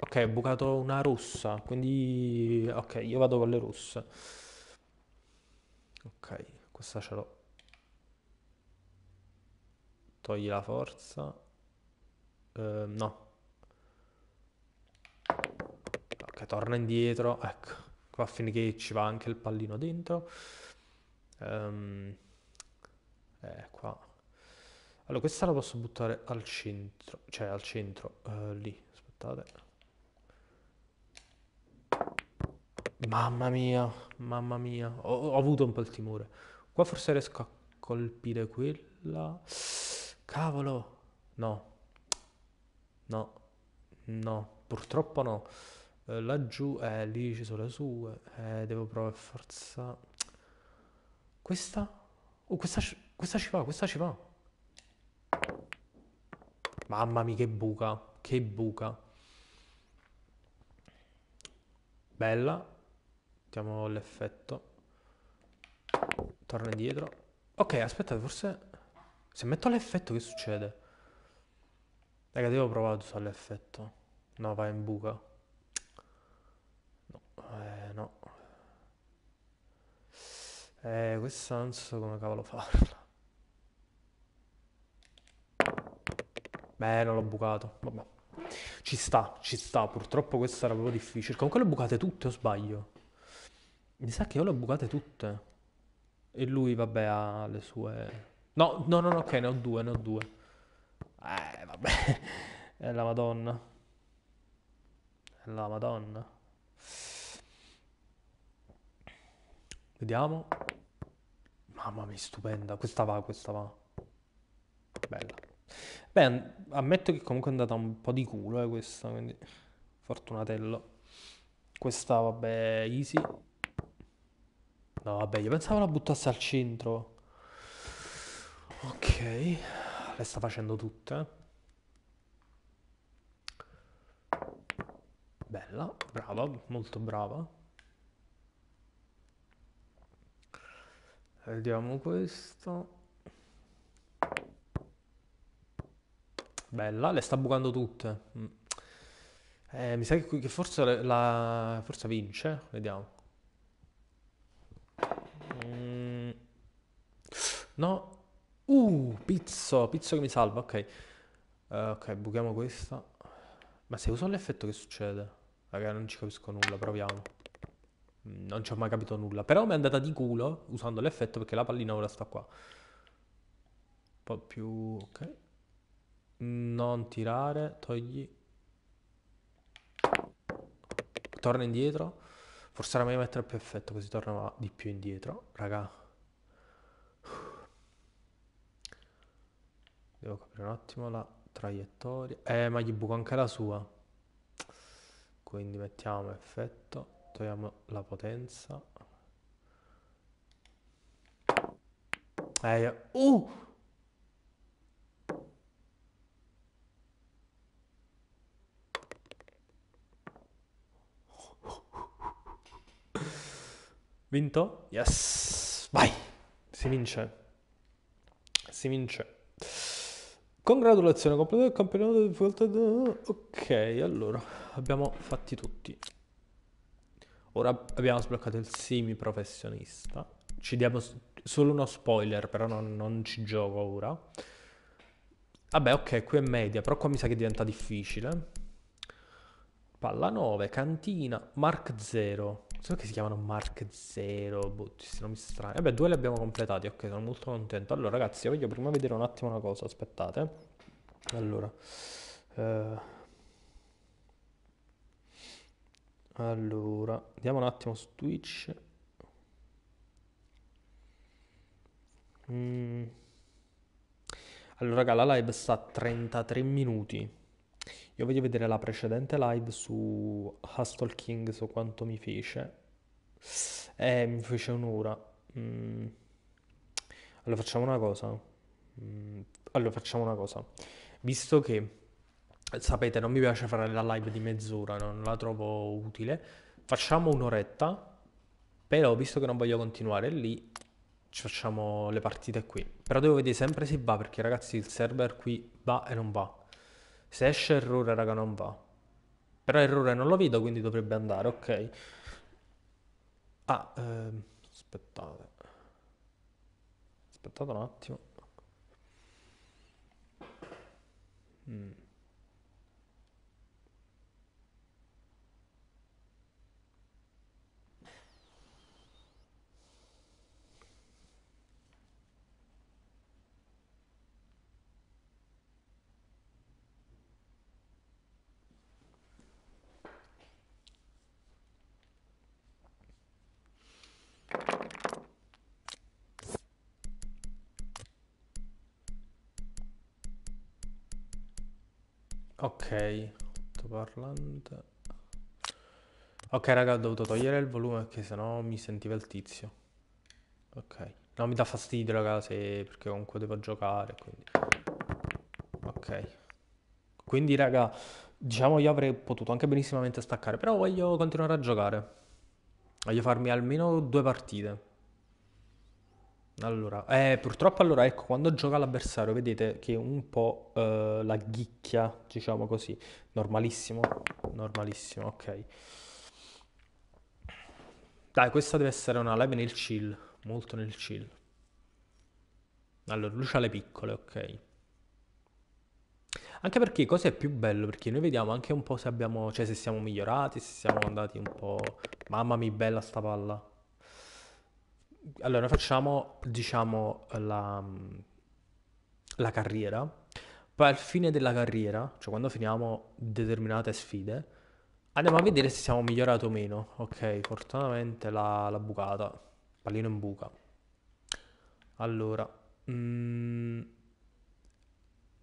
Ok, ho bucato una russa, quindi... Ok, io vado con le russe. Ok, questa ce l'ho. Togli la forza. Eh, no. Ok, torna indietro. Ecco, qua fine che ci va anche il pallino dentro. Um, eh, qua. Allora, questa la posso buttare al centro, cioè al centro, uh, lì, aspettate. Mamma mia, mamma mia, ho, ho, avuto un po' il timore. Qua forse riesco a colpire quella. Cavolo, no, no, no, purtroppo no. Eh, laggiù, eh, lì ci sono le sue, eh, devo provare forza. Questa? Oh, questa, questa ci va, questa ci va. Mamma mia, che buca, che buca. Bella. Mettiamo l'effetto. Torna indietro. Ok, aspettate, forse... Se metto l'effetto che succede? Raga, devo provare ad usare l'effetto. No, va in buca. No, eh, no. Eh, questo non so come cavolo farla. Beh, non l'ho bucato. Vabbè. Ci sta, ci sta. Purtroppo questa era proprio difficile. Comunque le ho bucate tutte o sbaglio? Mi sa che io le ho bucate tutte. E lui, vabbè, ha le sue... No, no, no, no ok, ne ho due, ne ho due. Eh, vabbè. È la madonna. È la madonna. Vediamo. Mamma mia, stupenda. Questa va, questa va. Bella. Beh, ammetto che comunque è andata un po' di culo eh, questa, quindi fortunatello. Questa, vabbè, easy. No, vabbè, io pensavo la buttasse al centro. Ok, le sta facendo tutte. Eh. Bella, brava, molto brava. Vediamo questo. Bella, le sta bucando tutte. Mm. Eh, mi sa che, forse la... Forse vince, vediamo. Mm. No. Uh, pizzo, pizzo che mi salva, ok. Uh, ok, buchiamo questa. Ma se uso l'effetto che succede? Raga, non ci capisco nulla, proviamo. Mm, non ci ho mai capito nulla. Però mi è andata di culo usando l'effetto perché la pallina ora sta qua. Un po' più... ok. Non tirare, togli. Torna indietro. Forse era meglio mettere più effetto così torna di più indietro. Raga. Devo capire un attimo la traiettoria. Eh, ma gli buco anche la sua. Quindi mettiamo effetto, togliamo la potenza. Eh, uh! Vinto? Yes! Vai! Si vince. Si vince. Congratulazioni, completato il campionato di difficoltà. Ok, allora, abbiamo fatti tutti. Ora abbiamo sbloccato il semi professionista. Ci diamo solo uno spoiler, però non, non ci gioco ora. Vabbè, ok, qui è media, però qua mi sa che diventa difficile. Palla 9, cantina, Mark 0. Solo che si chiamano Mark Zero, boh, questi nomi strani. Vabbè, due li abbiamo completati, ok, sono molto contento. Allora, ragazzi, voglio prima vedere un attimo una cosa, aspettate. Allora. Eh... Allora, andiamo un attimo su Twitch. Mm. Allora, raga, la live sta a 33 minuti. Io voglio vedere la precedente live su Hustle King, su quanto mi fece. Eh, mi fece un'ora. Mm. Allora facciamo una cosa. Mm. Allora facciamo una cosa. Visto che, sapete, non mi piace fare la live di mezz'ora, non la trovo utile, facciamo un'oretta. Però visto che non voglio continuare lì, ci facciamo le partite qui. Però devo vedere sempre se va, perché ragazzi il server qui va e non va. Se esce errore, raga, non va. Però errore non lo vedo, quindi dovrebbe andare, ok. Ah, ehm, aspettate. Aspettate un attimo. Mm. Ok, altoparlante. Ok, raga, ho dovuto togliere il volume perché sennò mi sentiva il tizio. Ok. No, mi dà fastidio, raga, se... perché comunque devo giocare, quindi... Ok. Quindi, raga, diciamo io avrei potuto anche benissimamente staccare, però voglio continuare a giocare. Voglio farmi almeno due partite. Allora, eh, purtroppo allora ecco, quando gioca l'avversario vedete che un po' eh, la ghicchia, diciamo così, normalissimo, normalissimo, ok. Dai, questa deve essere una live nel chill, molto nel chill. Allora, lui ha le piccole, ok. Anche perché cosa è più bello? Perché noi vediamo anche un po' se abbiamo, cioè se siamo migliorati, se siamo andati un po'... Mamma mia, bella sta palla allora facciamo, diciamo, la, la carriera, poi al fine della carriera, cioè quando finiamo determinate sfide, andiamo a vedere se siamo migliorati o meno. Ok, fortunatamente la, la bucata, pallino in buca. Allora, mm,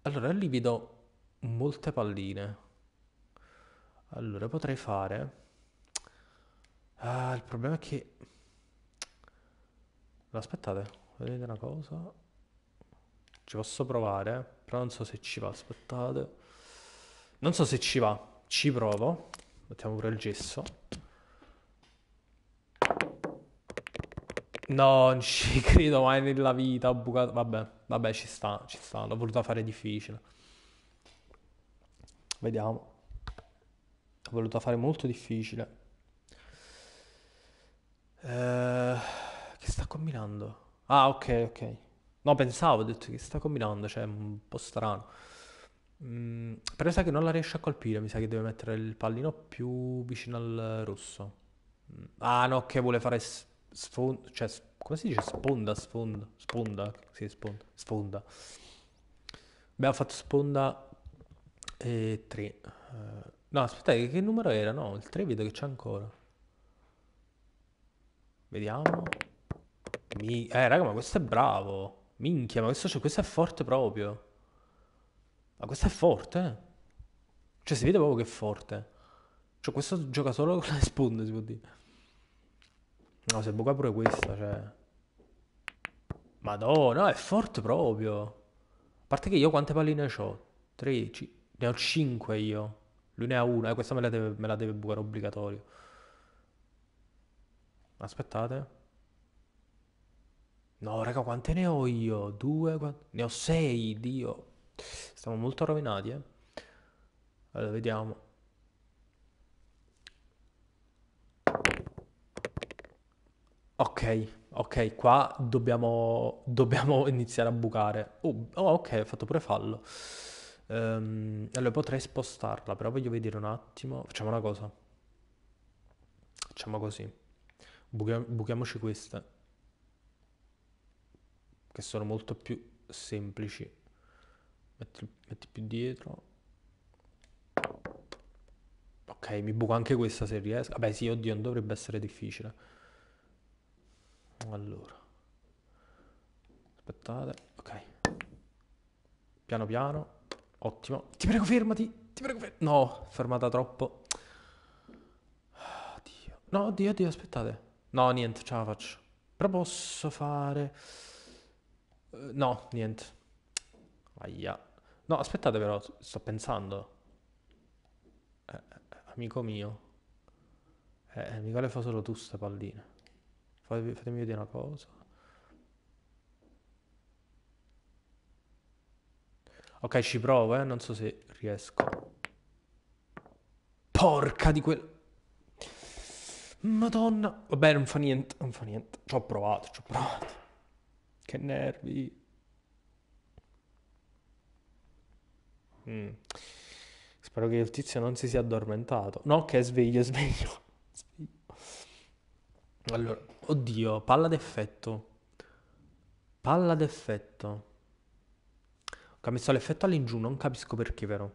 allora lì vedo molte palline. Allora potrei fare... Ah, il problema è che Aspettate, vedete una cosa? Ci posso provare, però non so se ci va, aspettate. Non so se ci va, ci provo. Mettiamo pure il gesso. No, non ci credo mai nella vita, ho bucato. Vabbè, vabbè, ci sta, ci sta, l'ho voluta fare difficile. Vediamo. L'ho voluta fare molto difficile. Eh combinando? Ah, ok, ok. No, pensavo, ho detto che sta combinando, cioè è un po' strano. Mm, però sa che non la riesce a colpire, mi sa che deve mettere il pallino più vicino al rosso. Mm, ah, no, che vuole fare sfondo, cioè s- come si dice sponda, sfondo, sponda, sì, sponda, sfonda. Beh, ha fatto sponda 3. Eh, no, aspettate, che numero era? No, il 3 vedo che c'è ancora. Vediamo. Mi... Eh, raga, ma questo è bravo. Minchia, ma questo, cioè, questo è forte proprio. Ma questo è forte. Eh. Cioè, si vede proprio che è forte. Cioè, questo gioca solo con le sponde, si può dire. No, se buca pure questa, cioè... Madonna, è forte proprio. A parte che io quante palline ho? 3, Ne ho 5 io. Lui ne ha una, e eh, questa me la deve, me la deve bucare obbligatorio. Aspettate. No, raga, quante ne ho io? Due? Quant- ne ho sei, Dio. Stiamo molto rovinati, eh. Allora, vediamo. Ok, ok, qua dobbiamo, dobbiamo iniziare a bucare. Oh, oh, ok, ho fatto pure fallo. Ehm, allora, potrei spostarla, però voglio vedere un attimo. Facciamo una cosa. Facciamo così. buchiamoci queste che sono molto più semplici. Metti, metti più dietro. Ok, mi buco anche questa se riesco. Vabbè sì, oddio, non dovrebbe essere difficile. Allora. Aspettate. Ok. Piano piano. Ottimo. Ti prego, fermati. Ti prego, fermati. No, fermata troppo. Oddio. No, oddio, oddio, aspettate. No, niente, ce la faccio. Però posso fare... Eh, no, niente. Aia. No, aspettate però, sto pensando. Eh, eh amico mio. Eh, eh, Michele fa solo tu ste palline. Fatemi, fatemi vedere una cosa. Ok, ci provo, eh. Non so se riesco. Porca di quel... Madonna. Vabbè, non fa niente, non fa niente. Ci ho provato, ci ho provato che nervi. Mm. Spero che il tizio non si sia addormentato. No, che è sveglio, sveglio. sveglio. Allora, oddio, palla d'effetto. Palla d'effetto. Ho messo l'effetto all'ingiù, non capisco perché però.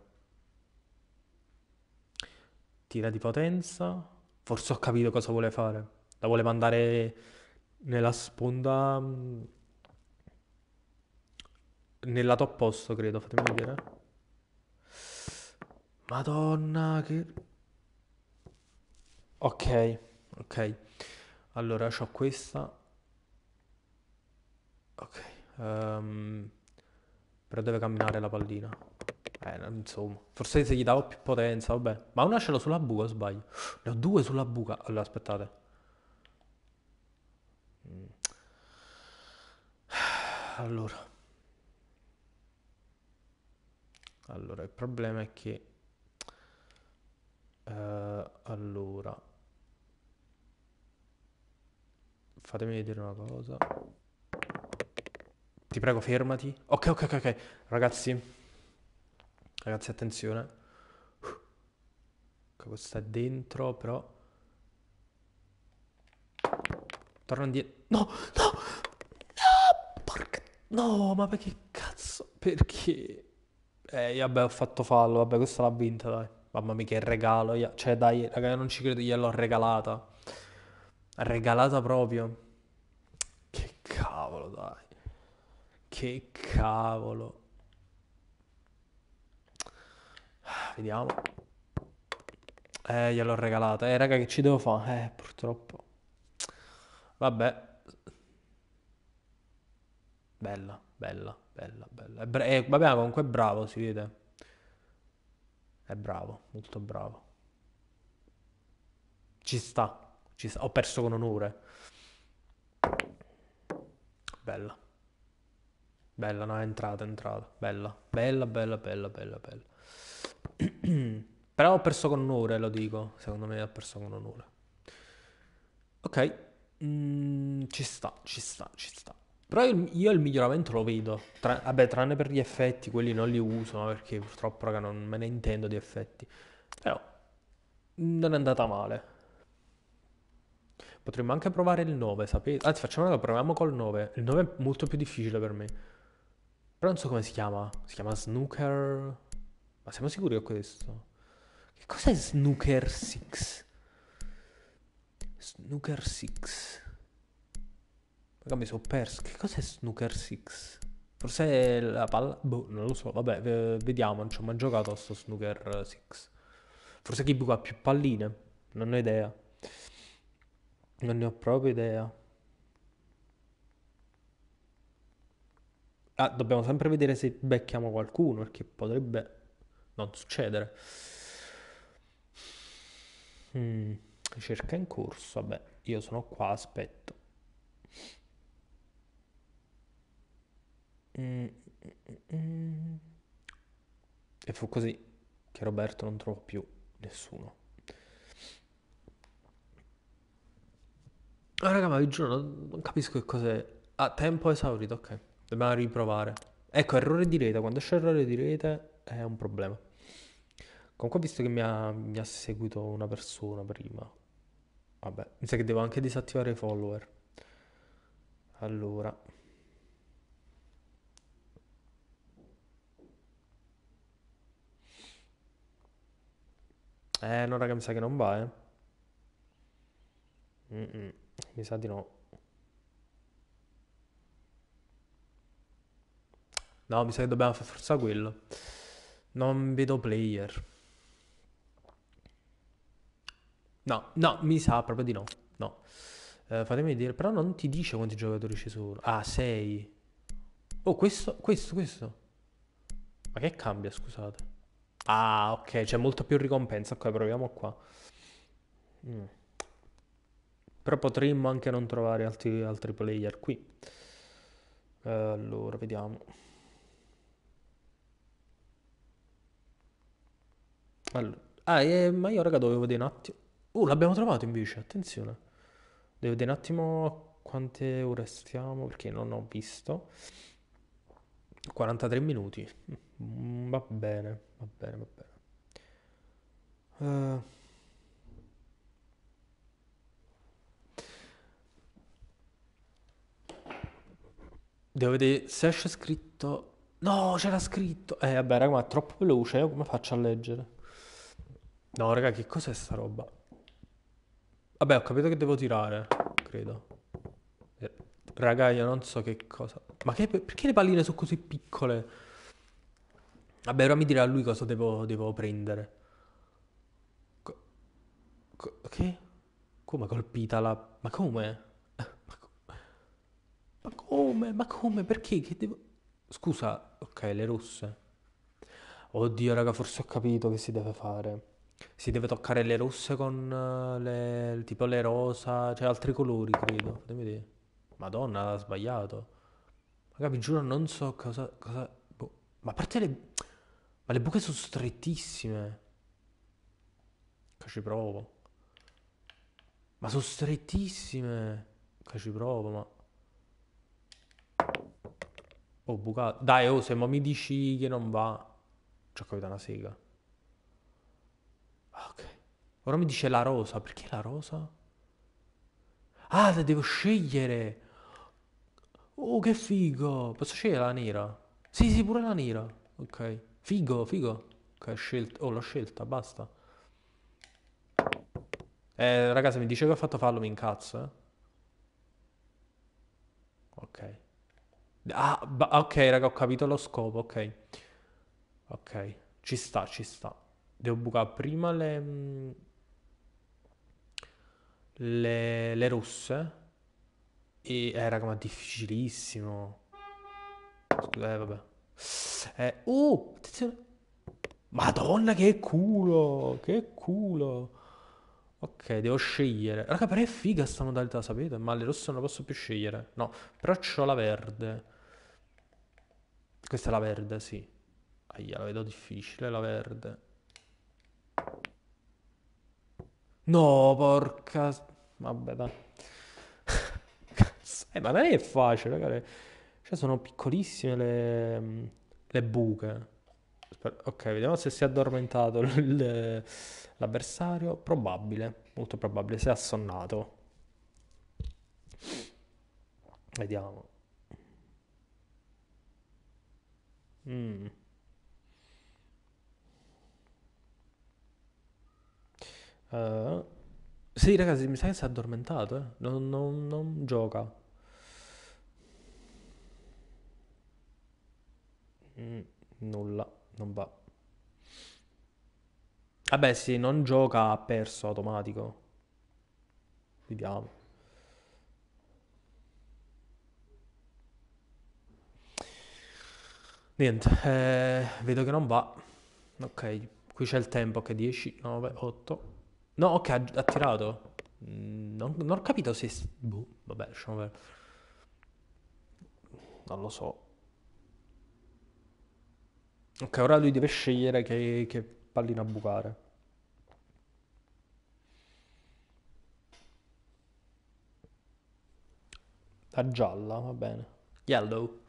Tira di potenza. Forse ho capito cosa vuole fare. La vuole mandare nella sponda mm, nel lato opposto, credo, fatemi vedere. Madonna, che... Ok, ok. Allora, ho questa. Ok. Um, però deve camminare la pallina. Eh, insomma. Forse se gli davo più potenza, vabbè. Ma una ce l'ho sulla buca, sbaglio. Ne ho due sulla buca. Allora, aspettate. Mm. Allora. Allora, il problema è che... Eh, allora... Fatemi vedere una cosa. Ti prego, fermati. Ok, ok, ok, ok. Ragazzi. Ragazzi, attenzione. Okay, questo è dentro, però... Torno indietro. No, no! No! Porca... No, ma perché cazzo? Perché? Eh, vabbè, ho fatto fallo, vabbè, questa l'ha vinta, dai. Mamma mia, che regalo. Io... Cioè, dai, raga, non ci credo, gliel'ho regalata. Regalata proprio. Che cavolo, dai. Che cavolo. Vediamo. Eh, gliel'ho regalata. Eh, raga, che ci devo fare? Eh, purtroppo. Vabbè. Bella, bella. Bella, bella. bra- è, eh, vabbè, comunque è bravo, si vede. È bravo, molto bravo. Ci sta, ci sta. Ho perso con onore. Bella. Bella, no, è entrata, è entrata. Bella, bella, bella, bella, bella, bella. Però ho perso con onore, lo dico. Secondo me ho perso con onore. Ok, mm, ci sta, ci sta, ci sta. Però io, io, il miglioramento lo vedo. Tra, vabbè, tranne per gli effetti, quelli non li uso perché purtroppo raga, non me ne intendo di effetti. Però non è andata male. Potremmo anche provare il 9, sapete? Anzi, facciamo una cosa, proviamo col 9. Il 9 è molto più difficile per me. Però non so come si chiama. Si chiama Snooker. Ma siamo sicuri che questo? Che cos'è Snooker 6? Snooker 6. Però mi sono perso. Che cos'è Snooker 6? Forse è la palla. Boh, non lo so. Vabbè, vediamo. Non ci ho mai giocato a sto Snooker 6. Forse chi ha più palline. Non ho idea. Non ne ho proprio idea. Ah, dobbiamo sempre vedere se becchiamo qualcuno, perché potrebbe non succedere. Mm, cerca in corso, vabbè, io sono qua, aspetto. E fu così che Roberto non trovò più nessuno. Ah, raga, ma vi giuro, non, capisco che cos'è. Ah, tempo esaurito, ok. Dobbiamo riprovare. Ecco, errore di rete. Quando c'è errore di rete è un problema. Comunque, visto che mi ha, mi ha seguito una persona prima. Vabbè, mi sa che devo anche disattivare i follower. Allora. Eh, no, raga, mi sa che non va, eh. Mm-mm, mi sa di no. No, mi sa che dobbiamo fare forza quello. Non vedo player. No, no, mi sa proprio di no. No. Eh, fatemi vedere, però non ti dice quanti giocatori ci sono. Ah, 6. Oh, questo, questo, questo. Ma che cambia, scusate. Ah, ok, c'è molto più ricompensa. Ok, proviamo qua. Mm. Però potremmo anche non trovare altri, altri player qui. Allora, vediamo. Allora. Ah, eh, ma io raga dovevo vedere un attimo. Uh, l'abbiamo trovato invece, attenzione. Devo vedere un attimo quante ore stiamo, perché non ho visto. 43 minuti. Mm, va bene, va bene, va bene. Uh... Devo vedere se esce scritto. No, c'era scritto. Eh, vabbè, raga, ma è troppo veloce. Eh, come faccio a leggere? No, raga, che cos'è sta roba? Vabbè, ho capito che devo tirare, credo. Eh, raga, io non so che cosa. Ma che... perché le palline sono così piccole? Vabbè, ora mi dirà lui cosa devo, devo prendere. Co- co- che? Come colpita la... Ma come? Ma, co- ma come? Ma come? Perché? Che devo... Scusa, ok, le rosse. Oddio, raga, forse ho capito che si deve fare. Si deve toccare le rosse con eh, le, tipo le rosa, cioè altri colori, credo. Fatemi vedere. Madonna, ha sbagliato. Raga, vi giuro, non so cosa... cosa... Boh. Ma a parte le... Ma le buche sono strettissime. Che ci provo. Ma sono strettissime. Che ci provo, ma... Oh, bucato. Dai, oh, se mi dici che non va... Ci ho capito una sega. Ah, ok. Ora mi dice la rosa. Perché la rosa? Ah, la devo scegliere. Oh, che figo. Posso scegliere la nera? Sì, sì, pure la nera. Ok. Figo, figo. Che scelto. Oh, l'ho scelta, basta. Eh, ragazzi, mi dice che ho fatto fallo, mi incazzo, eh. Ok. Ah, ok, raga, ho capito lo scopo, ok. Ok, ci sta, ci sta. Devo bucare prima le... Mm, le, le rosse. E, eh, raga, ma è difficilissimo. Scusa, eh, vabbè. Eh, oh, attenzione. Madonna, che culo, che culo. Ok, devo scegliere. Raga, però è figa sta modalità, sapete? Ma le rosse non le posso più scegliere. No, però c'ho la verde. Questa è la verde, sì. Aia, la vedo difficile, la verde. No, porca... Vabbè, dai. Cazzo. Eh, ma non è facile, ragazzi. Cioè sono piccolissime le, le buche. Ok, vediamo se si è addormentato l'avversario. Probabile, molto probabile, si è assonnato. Vediamo. Mm. Uh, sì, ragazzi, mi sa che si è addormentato. Eh. Non, non, non gioca. Mm, nulla, non va. Vabbè, se non gioca ha perso automatico. Vediamo. Niente, eh, vedo che non va. Ok, qui c'è il tempo che 10, 9, 8. No, ok, ha, ha tirato. Mm, non, non, ho capito se... Boh, vabbè, lasciamo vedere. Non lo so. Ok, ora lui deve scegliere che, che pallina bucare. La gialla, va bene. Yellow.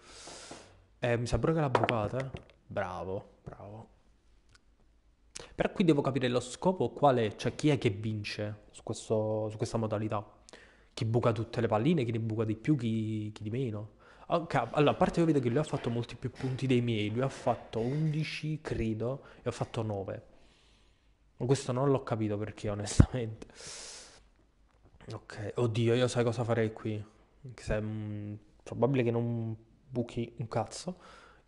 Eh, mi sa pure che l'ha bucata. Eh? Bravo, bravo. Però qui devo capire lo scopo quale, cioè chi è che vince su, questo, su questa modalità. Chi buca tutte le palline, chi ne buca di più, chi, chi di meno. Oh, allora, a parte che io vedo che lui ha fatto molti più punti dei miei, lui ha fatto 11, credo, e ho fatto 9. Ma questo non l'ho capito perché, onestamente. Ok, oddio, io sai cosa farei qui? se, mh, mm, probabile che non buchi un cazzo.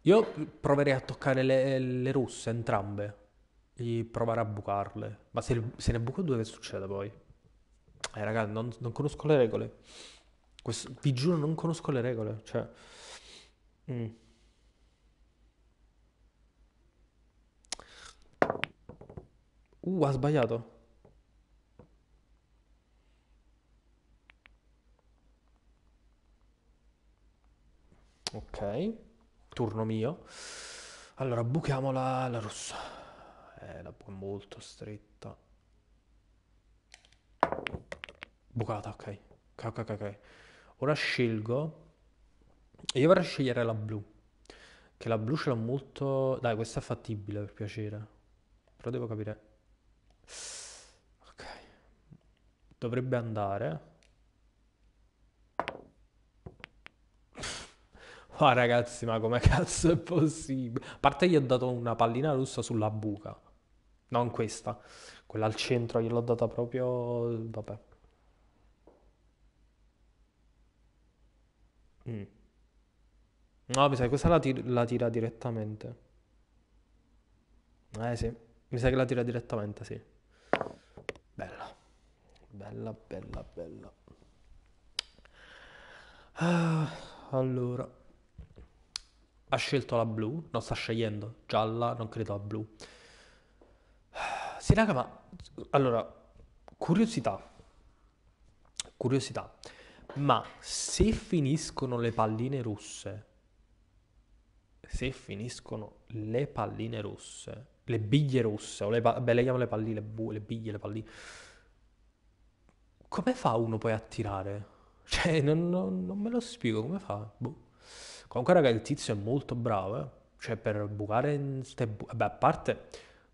Io proverei a toccare le, le russe, entrambe. E provare a bucarle. Ma se, se ne buco due, che succede poi? Eh, raga, non, non conosco le regole. Questo, vi giuro, non conosco le regole. Cioè... Mm. Uh, ha sbagliato. Ok, turno mio. Allora, buchiamo la, la rossa. Eh, la buca molto stretta. Bucata, ok. Ok, ok, ok. Ora scelgo, io vorrei scegliere la blu, che la blu ce l'ho molto... Dai, questa è fattibile per piacere, però devo capire... Ok, dovrebbe andare... Ma ragazzi, ma come cazzo è possibile? A parte gli ho dato una pallina rossa sulla buca. Non questa. Quella al centro gliel'ho data proprio... Vabbè. Mm. No, mi sa che questa la, tir- la tira direttamente. Eh sì, mi sa che la tira direttamente, sì. Bella. Bella, bella, bella. Ah, allora, ha scelto la blu, non sta scegliendo, gialla, non credo la blu. Sì, raga, ma allora, curiosità, curiosità. Ma se finiscono le palline rosse, se finiscono le palline rosse, le biglie rosse, o le, beh, le chiamo le palline, le, bu- le biglie, le palline, come fa uno poi a tirare? Cioè, non, non, non me lo spiego, come fa? Boh. Comunque, raga, il tizio è molto bravo, eh? Cioè, per bucare in ste... Bu- beh, a parte...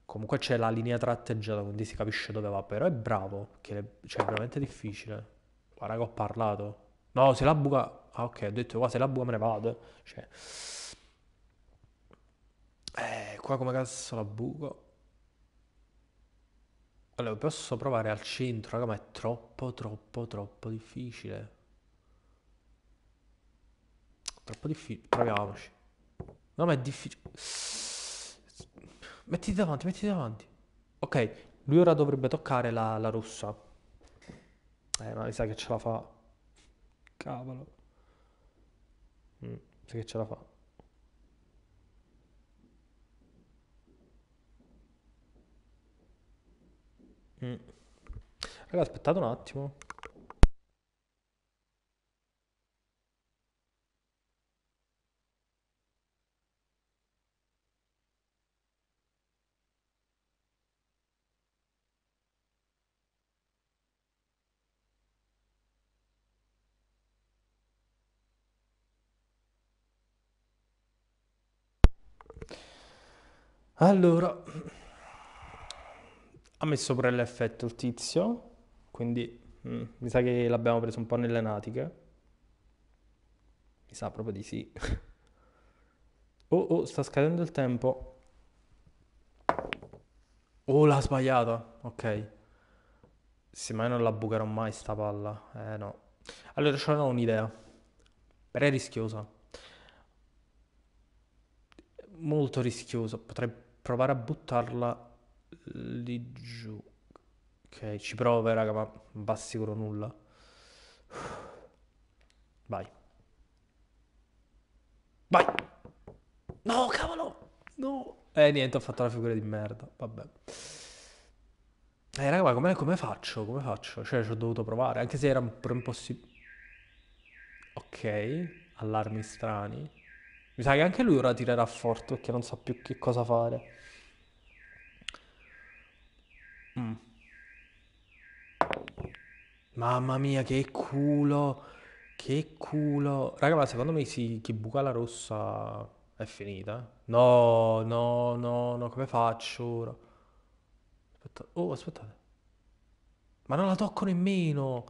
Comunque c'è la linea tratteggiata, quindi si capisce dove va, però è bravo, che le- cioè, è veramente difficile guarda che ho parlato. No, se la buca... Ah ok, ho detto qua se la buca me ne vado. Cioè... Eh, qua come cazzo la buco? Allora, posso provare al centro, raga, ma è troppo, troppo, troppo difficile. Troppo difficile, proviamoci. No, ma è difficile. Mettiti davanti, mettiti davanti. Ok, lui ora dovrebbe toccare la, la rossa. Eh, ma mi sa che ce la fa. Cavolo. Mm, mi sa che ce la fa. Mm. Allora, aspettate un attimo. Allora, ha messo pure l'effetto il tizio, quindi mm, mi sa che l'abbiamo preso un po' nelle natiche. Mi sa proprio di sì. oh, oh, sta scadendo il tempo. Oh, l'ha sbagliata. Ok. Sì, ma non la bucherò mai sta palla. Eh no. Allora, c'ho un'idea. Però è rischiosa. Molto rischiosa. Potrebbe provare a buttarla lì giù. Ok, ci provo, raga, ma non va sicuro nulla. Vai. Vai. No, cavolo. No. Eh, niente, ho fatto la figura di merda. Vabbè. Eh, raga, ma come, come faccio? Come faccio? Cioè, ci ho dovuto provare, anche se era un po' impossibile. Ok, allarmi strani. Mi sa che anche lui ora tirerà forte perché non so più che cosa fare. Mm. Mamma mia, che culo! Che culo! Raga, ma secondo me chi buca la rossa è finita. No, no, no, no, come faccio ora? Aspetta. Oh, aspettate. Ma non la tocco nemmeno!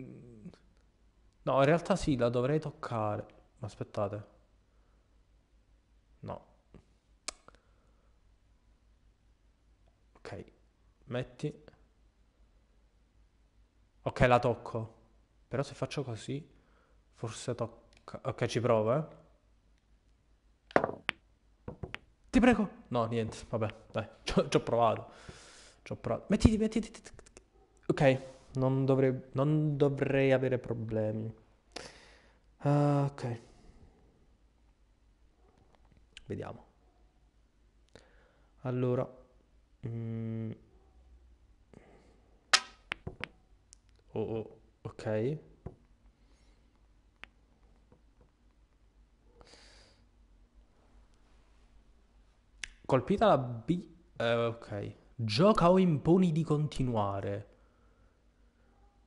Mm. No, in realtà sì, la dovrei toccare. Ma aspettate. metti. Ok, la tocco. Però se faccio così, forse tocca. Ok, ci provo, eh. Ti prego. No, niente, vabbè, dai, ci ho provato. Ci ho provato. Mettiti, mettiti. Ok, non dovrei, non dovrei avere problemi. Uh, ok. Vediamo. Allora... Mm. oh, oh, ok colpita la B eh, ok gioca o imponi di continuare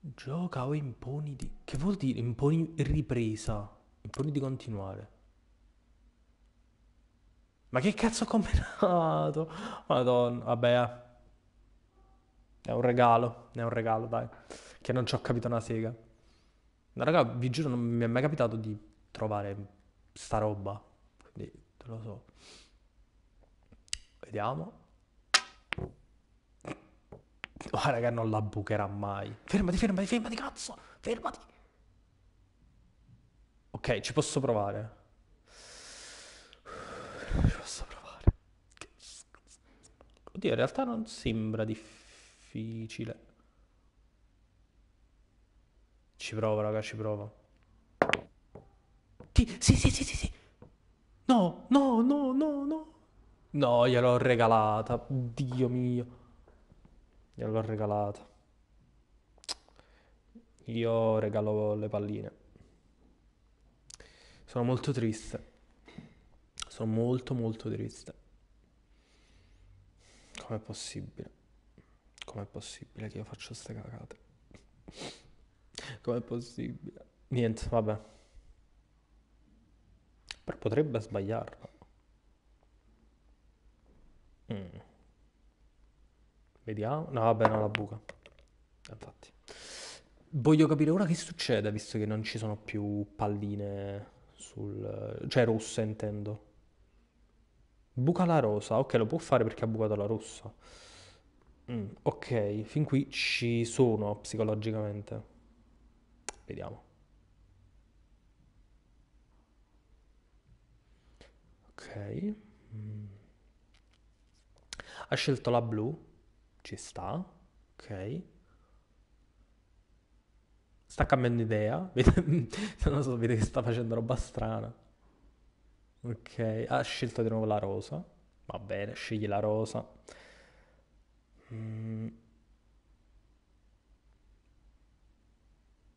gioca o imponi di che vuol dire imponi ripresa imponi di continuare ma che cazzo ho combinato? Madonna, vabbè. Eh. È un regalo, è un regalo, dai che non ci ho capito una sega. No, raga, vi giuro, non mi è mai capitato di trovare sta roba. Quindi te lo so. Vediamo. Oh, raga, non la bucherà mai. Fermati, fermati, fermati, cazzo! Fermati! Ok, ci posso provare. Ci posso provare. Oddio, in realtà non sembra difficile. Ci provo, raga, ci provo. Sì, sì, sì, sì, sì. No, no, no, no, no. No, gliel'ho regalata. Dio mio. Gliel'ho regalata. Io regalo le palline. Sono molto triste. Sono molto molto triste. Com'è possibile? Com'è possibile che io faccio queste cagate? Com'è possibile? Niente, vabbè. Però potrebbe sbagliarlo. Mm. Vediamo. No, vabbè, no, la buca. Infatti. Voglio capire ora che succede, visto che non ci sono più palline sul... cioè rosse, intendo. Buca la rosa. Ok, lo può fare perché ha bucato la rossa. Mm, ok, fin qui ci sono psicologicamente. Vediamo. Ok. Mm. Ha scelto la blu. Ci sta. Ok. Sta cambiando idea. non so, vede che sta facendo roba strana. Ok. Ha scelto di nuovo la rosa. Va bene, scegli la rosa. Mm.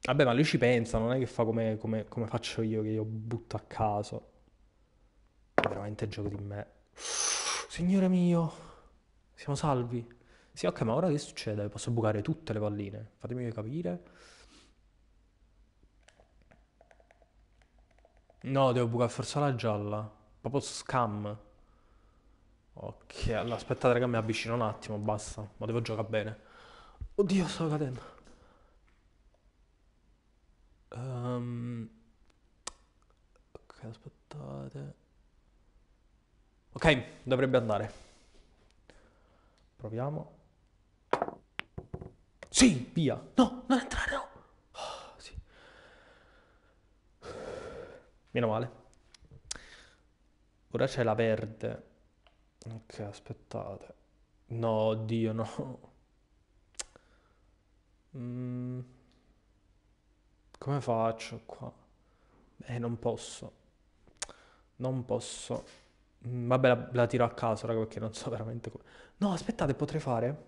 Vabbè, ma lui ci pensa, non è che fa come, come, come faccio io, che io butto a caso. È veramente gioco di me. Signore mio, siamo salvi. Sì, ok, ma ora che succede? Posso bucare tutte le palline? Fatemi capire. No, devo bucare forse la gialla. Proprio scam. Ok, allora aspettate che mi avvicino un attimo, basta. Ma devo giocare bene. Oddio, sto cadendo. Um, ok, aspettate. Ok, dovrebbe andare. Proviamo. Sì, via. No, non entrare, no. Oh, sì. Meno male. Ora c'è la verde. Ok, aspettate. No, oddio, no. Mm. Come faccio qua? Eh, non posso. Non posso. Mm, vabbè, la, la tiro a caso, raga, perché non so veramente come... No, aspettate, potrei fare?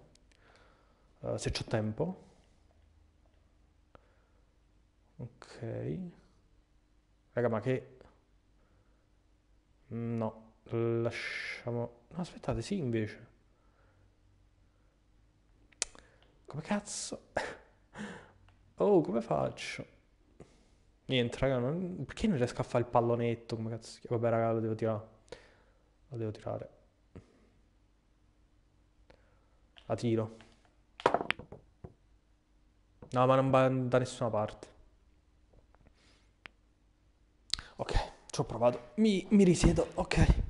Uh, se c'ho tempo. Ok. Raga, ma che... Mm, no, lasciamo... No, aspettate, sì, invece. Come cazzo? Oh, come faccio? Niente, raga, non... perché non riesco a fare il pallonetto? Come cazzo Vabbè, raga, lo devo tirare. Lo devo tirare. La tiro. No, ma non va da nessuna parte. Ok, ci ho provato. Mi, mi risiedo, ok.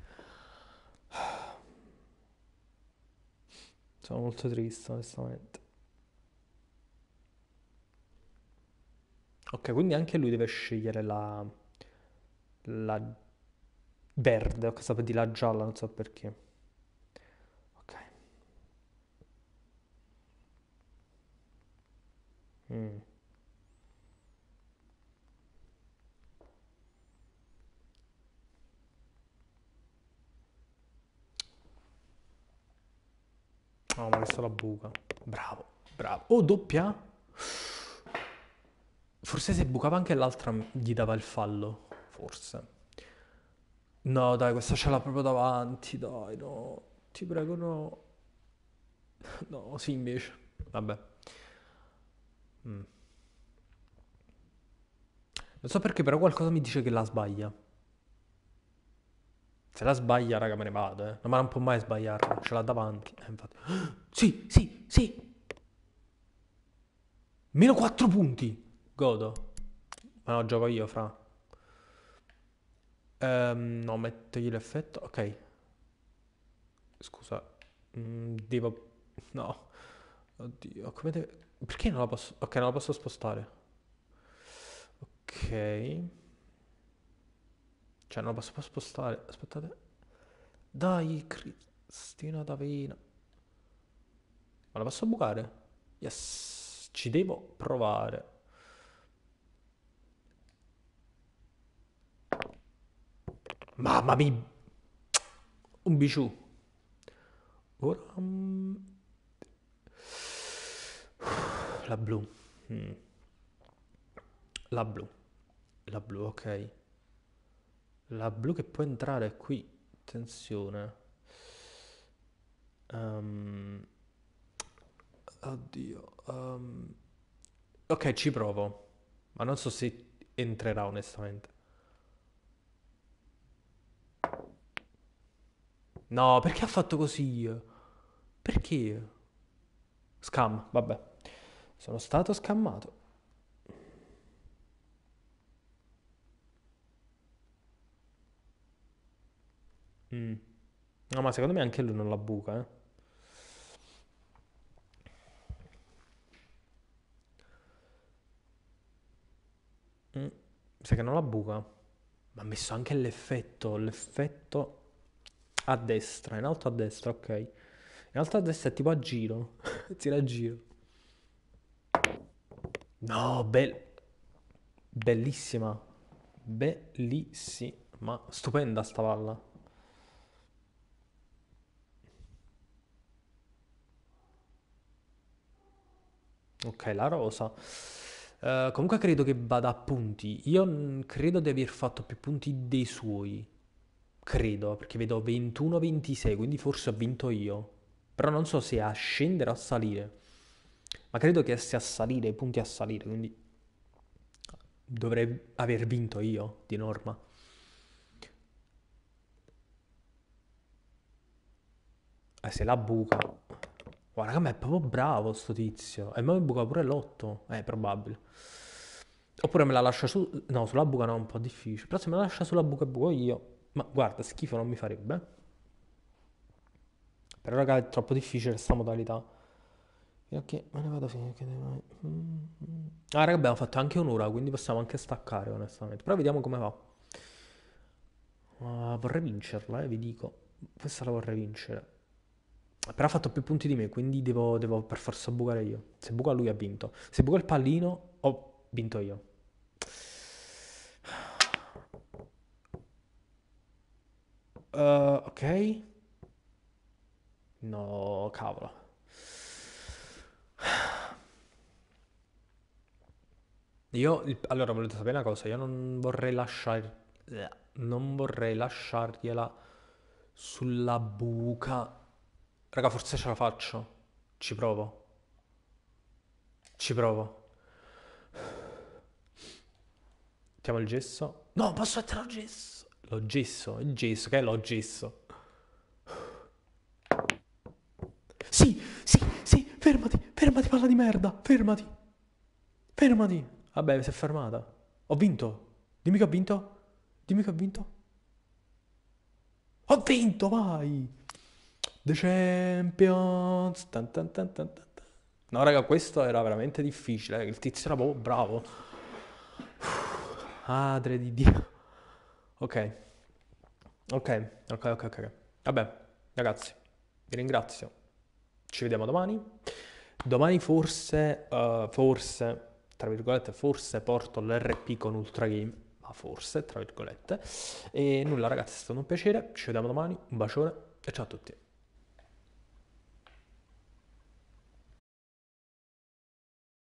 Sono molto triste, onestamente. Ok, quindi anche lui deve scegliere la, la verde, questa per di la gialla, non so perché. Ok. Mm. Oh, ma questa la buca. Bravo, bravo. Oh, doppia? Forse se bucava anche l'altra gli dava il fallo, forse. No, dai, questa ce l'ha proprio davanti, dai, no. Ti prego, no. No, sì, invece. Vabbè. Mm. Non so perché, però qualcosa mi dice che la sbaglia. Se la sbaglia, raga, me ne vado, eh. No, ma non può mai sbagliarla, ce l'ha davanti. Eh, infatti. Sì, sì, sì. Meno 4 punti. Godo. Ma no, gioco io, fra. Um, no, mettegli l'effetto. Ok. Scusa. Mm, devo... No. Oddio, come deve... Perché non la posso... Ok, non la posso spostare. Ok. Cioè, non la posso spostare. Aspettate. Dai, Cristina Davina. Ma la posso bucare? Yes. Ci devo provare. Mamma mia, un bijou. Ora... Mm, la blu. Mm. La blu. La blu, ok. La blu che può entrare qui. Attenzione. Um. Oddio. Um. Ok, ci provo. Ma non so se entrerà onestamente. No, perché ha fatto così? Perché? Scam, vabbè. Sono stato scammato. Mm. No, ma secondo me anche lui non la buca, eh. Mm. Sai che non la buca. Ma ha messo anche l'effetto, l'effetto a destra, in alto a destra, ok. In alto a destra è tipo a giro, tira a giro. No, be- bellissima, bellissima, stupenda sta palla. Ok, la rosa. Uh, comunque credo che vada a punti. Io credo di aver fatto più punti dei suoi credo, perché vedo 21-26, quindi forse ho vinto io. Però non so se a scendere o a salire. Ma credo che sia a salire, i punti a salire, quindi dovrei aver vinto io di norma. eh, se la buca. Guarda che ma è proprio bravo sto tizio. E eh, ma mi buca pure l'8. Eh, probabile. Oppure me la lascia su... No, sulla buca no, è un po' difficile. Però se me la lascia sulla buca buco io ma guarda, schifo non mi farebbe. Però raga è troppo difficile questa modalità. Fino a che me ne vado fino a che devo... Ah raga abbiamo fatto anche un'ora, quindi possiamo anche staccare onestamente. Però vediamo come va. Uh, vorrei vincerla, eh, vi dico. Questa la vorrei vincere. Però ha fatto più punti di me, quindi devo, devo per forza bucare io. Se buca lui ha vinto. Se buca il pallino, ho vinto io. Uh, ok. No, cavolo. Io, allora, volete sapere una cosa? Io non vorrei lasciare... Non vorrei lasciargliela sulla buca. Raga, forse ce la faccio. Ci provo. Ci provo. Mettiamo il gesso. No, posso mettere il gesso. Lo gesso, il gesso, che è lo gesso? Sì, sì, sì, fermati, fermati, palla di merda, fermati. Fermati. Vabbè, si è fermata. Ho vinto. Dimmi che ho vinto. Dimmi che ho vinto. Ho vinto, vai. The Champions. Tan, tan, tan, no, raga, questo era veramente difficile. Il tizio era proprio bravo. madre di Dio. Ok. Ok, ok, ok, ok. Vabbè, ragazzi, vi ringrazio. Ci vediamo domani. Domani forse, uh, forse, tra virgolette, forse porto l'RP con Ultra Game. Ma forse, tra virgolette. E nulla, ragazzi, è stato un piacere. Ci vediamo domani. Un bacione e ciao a tutti.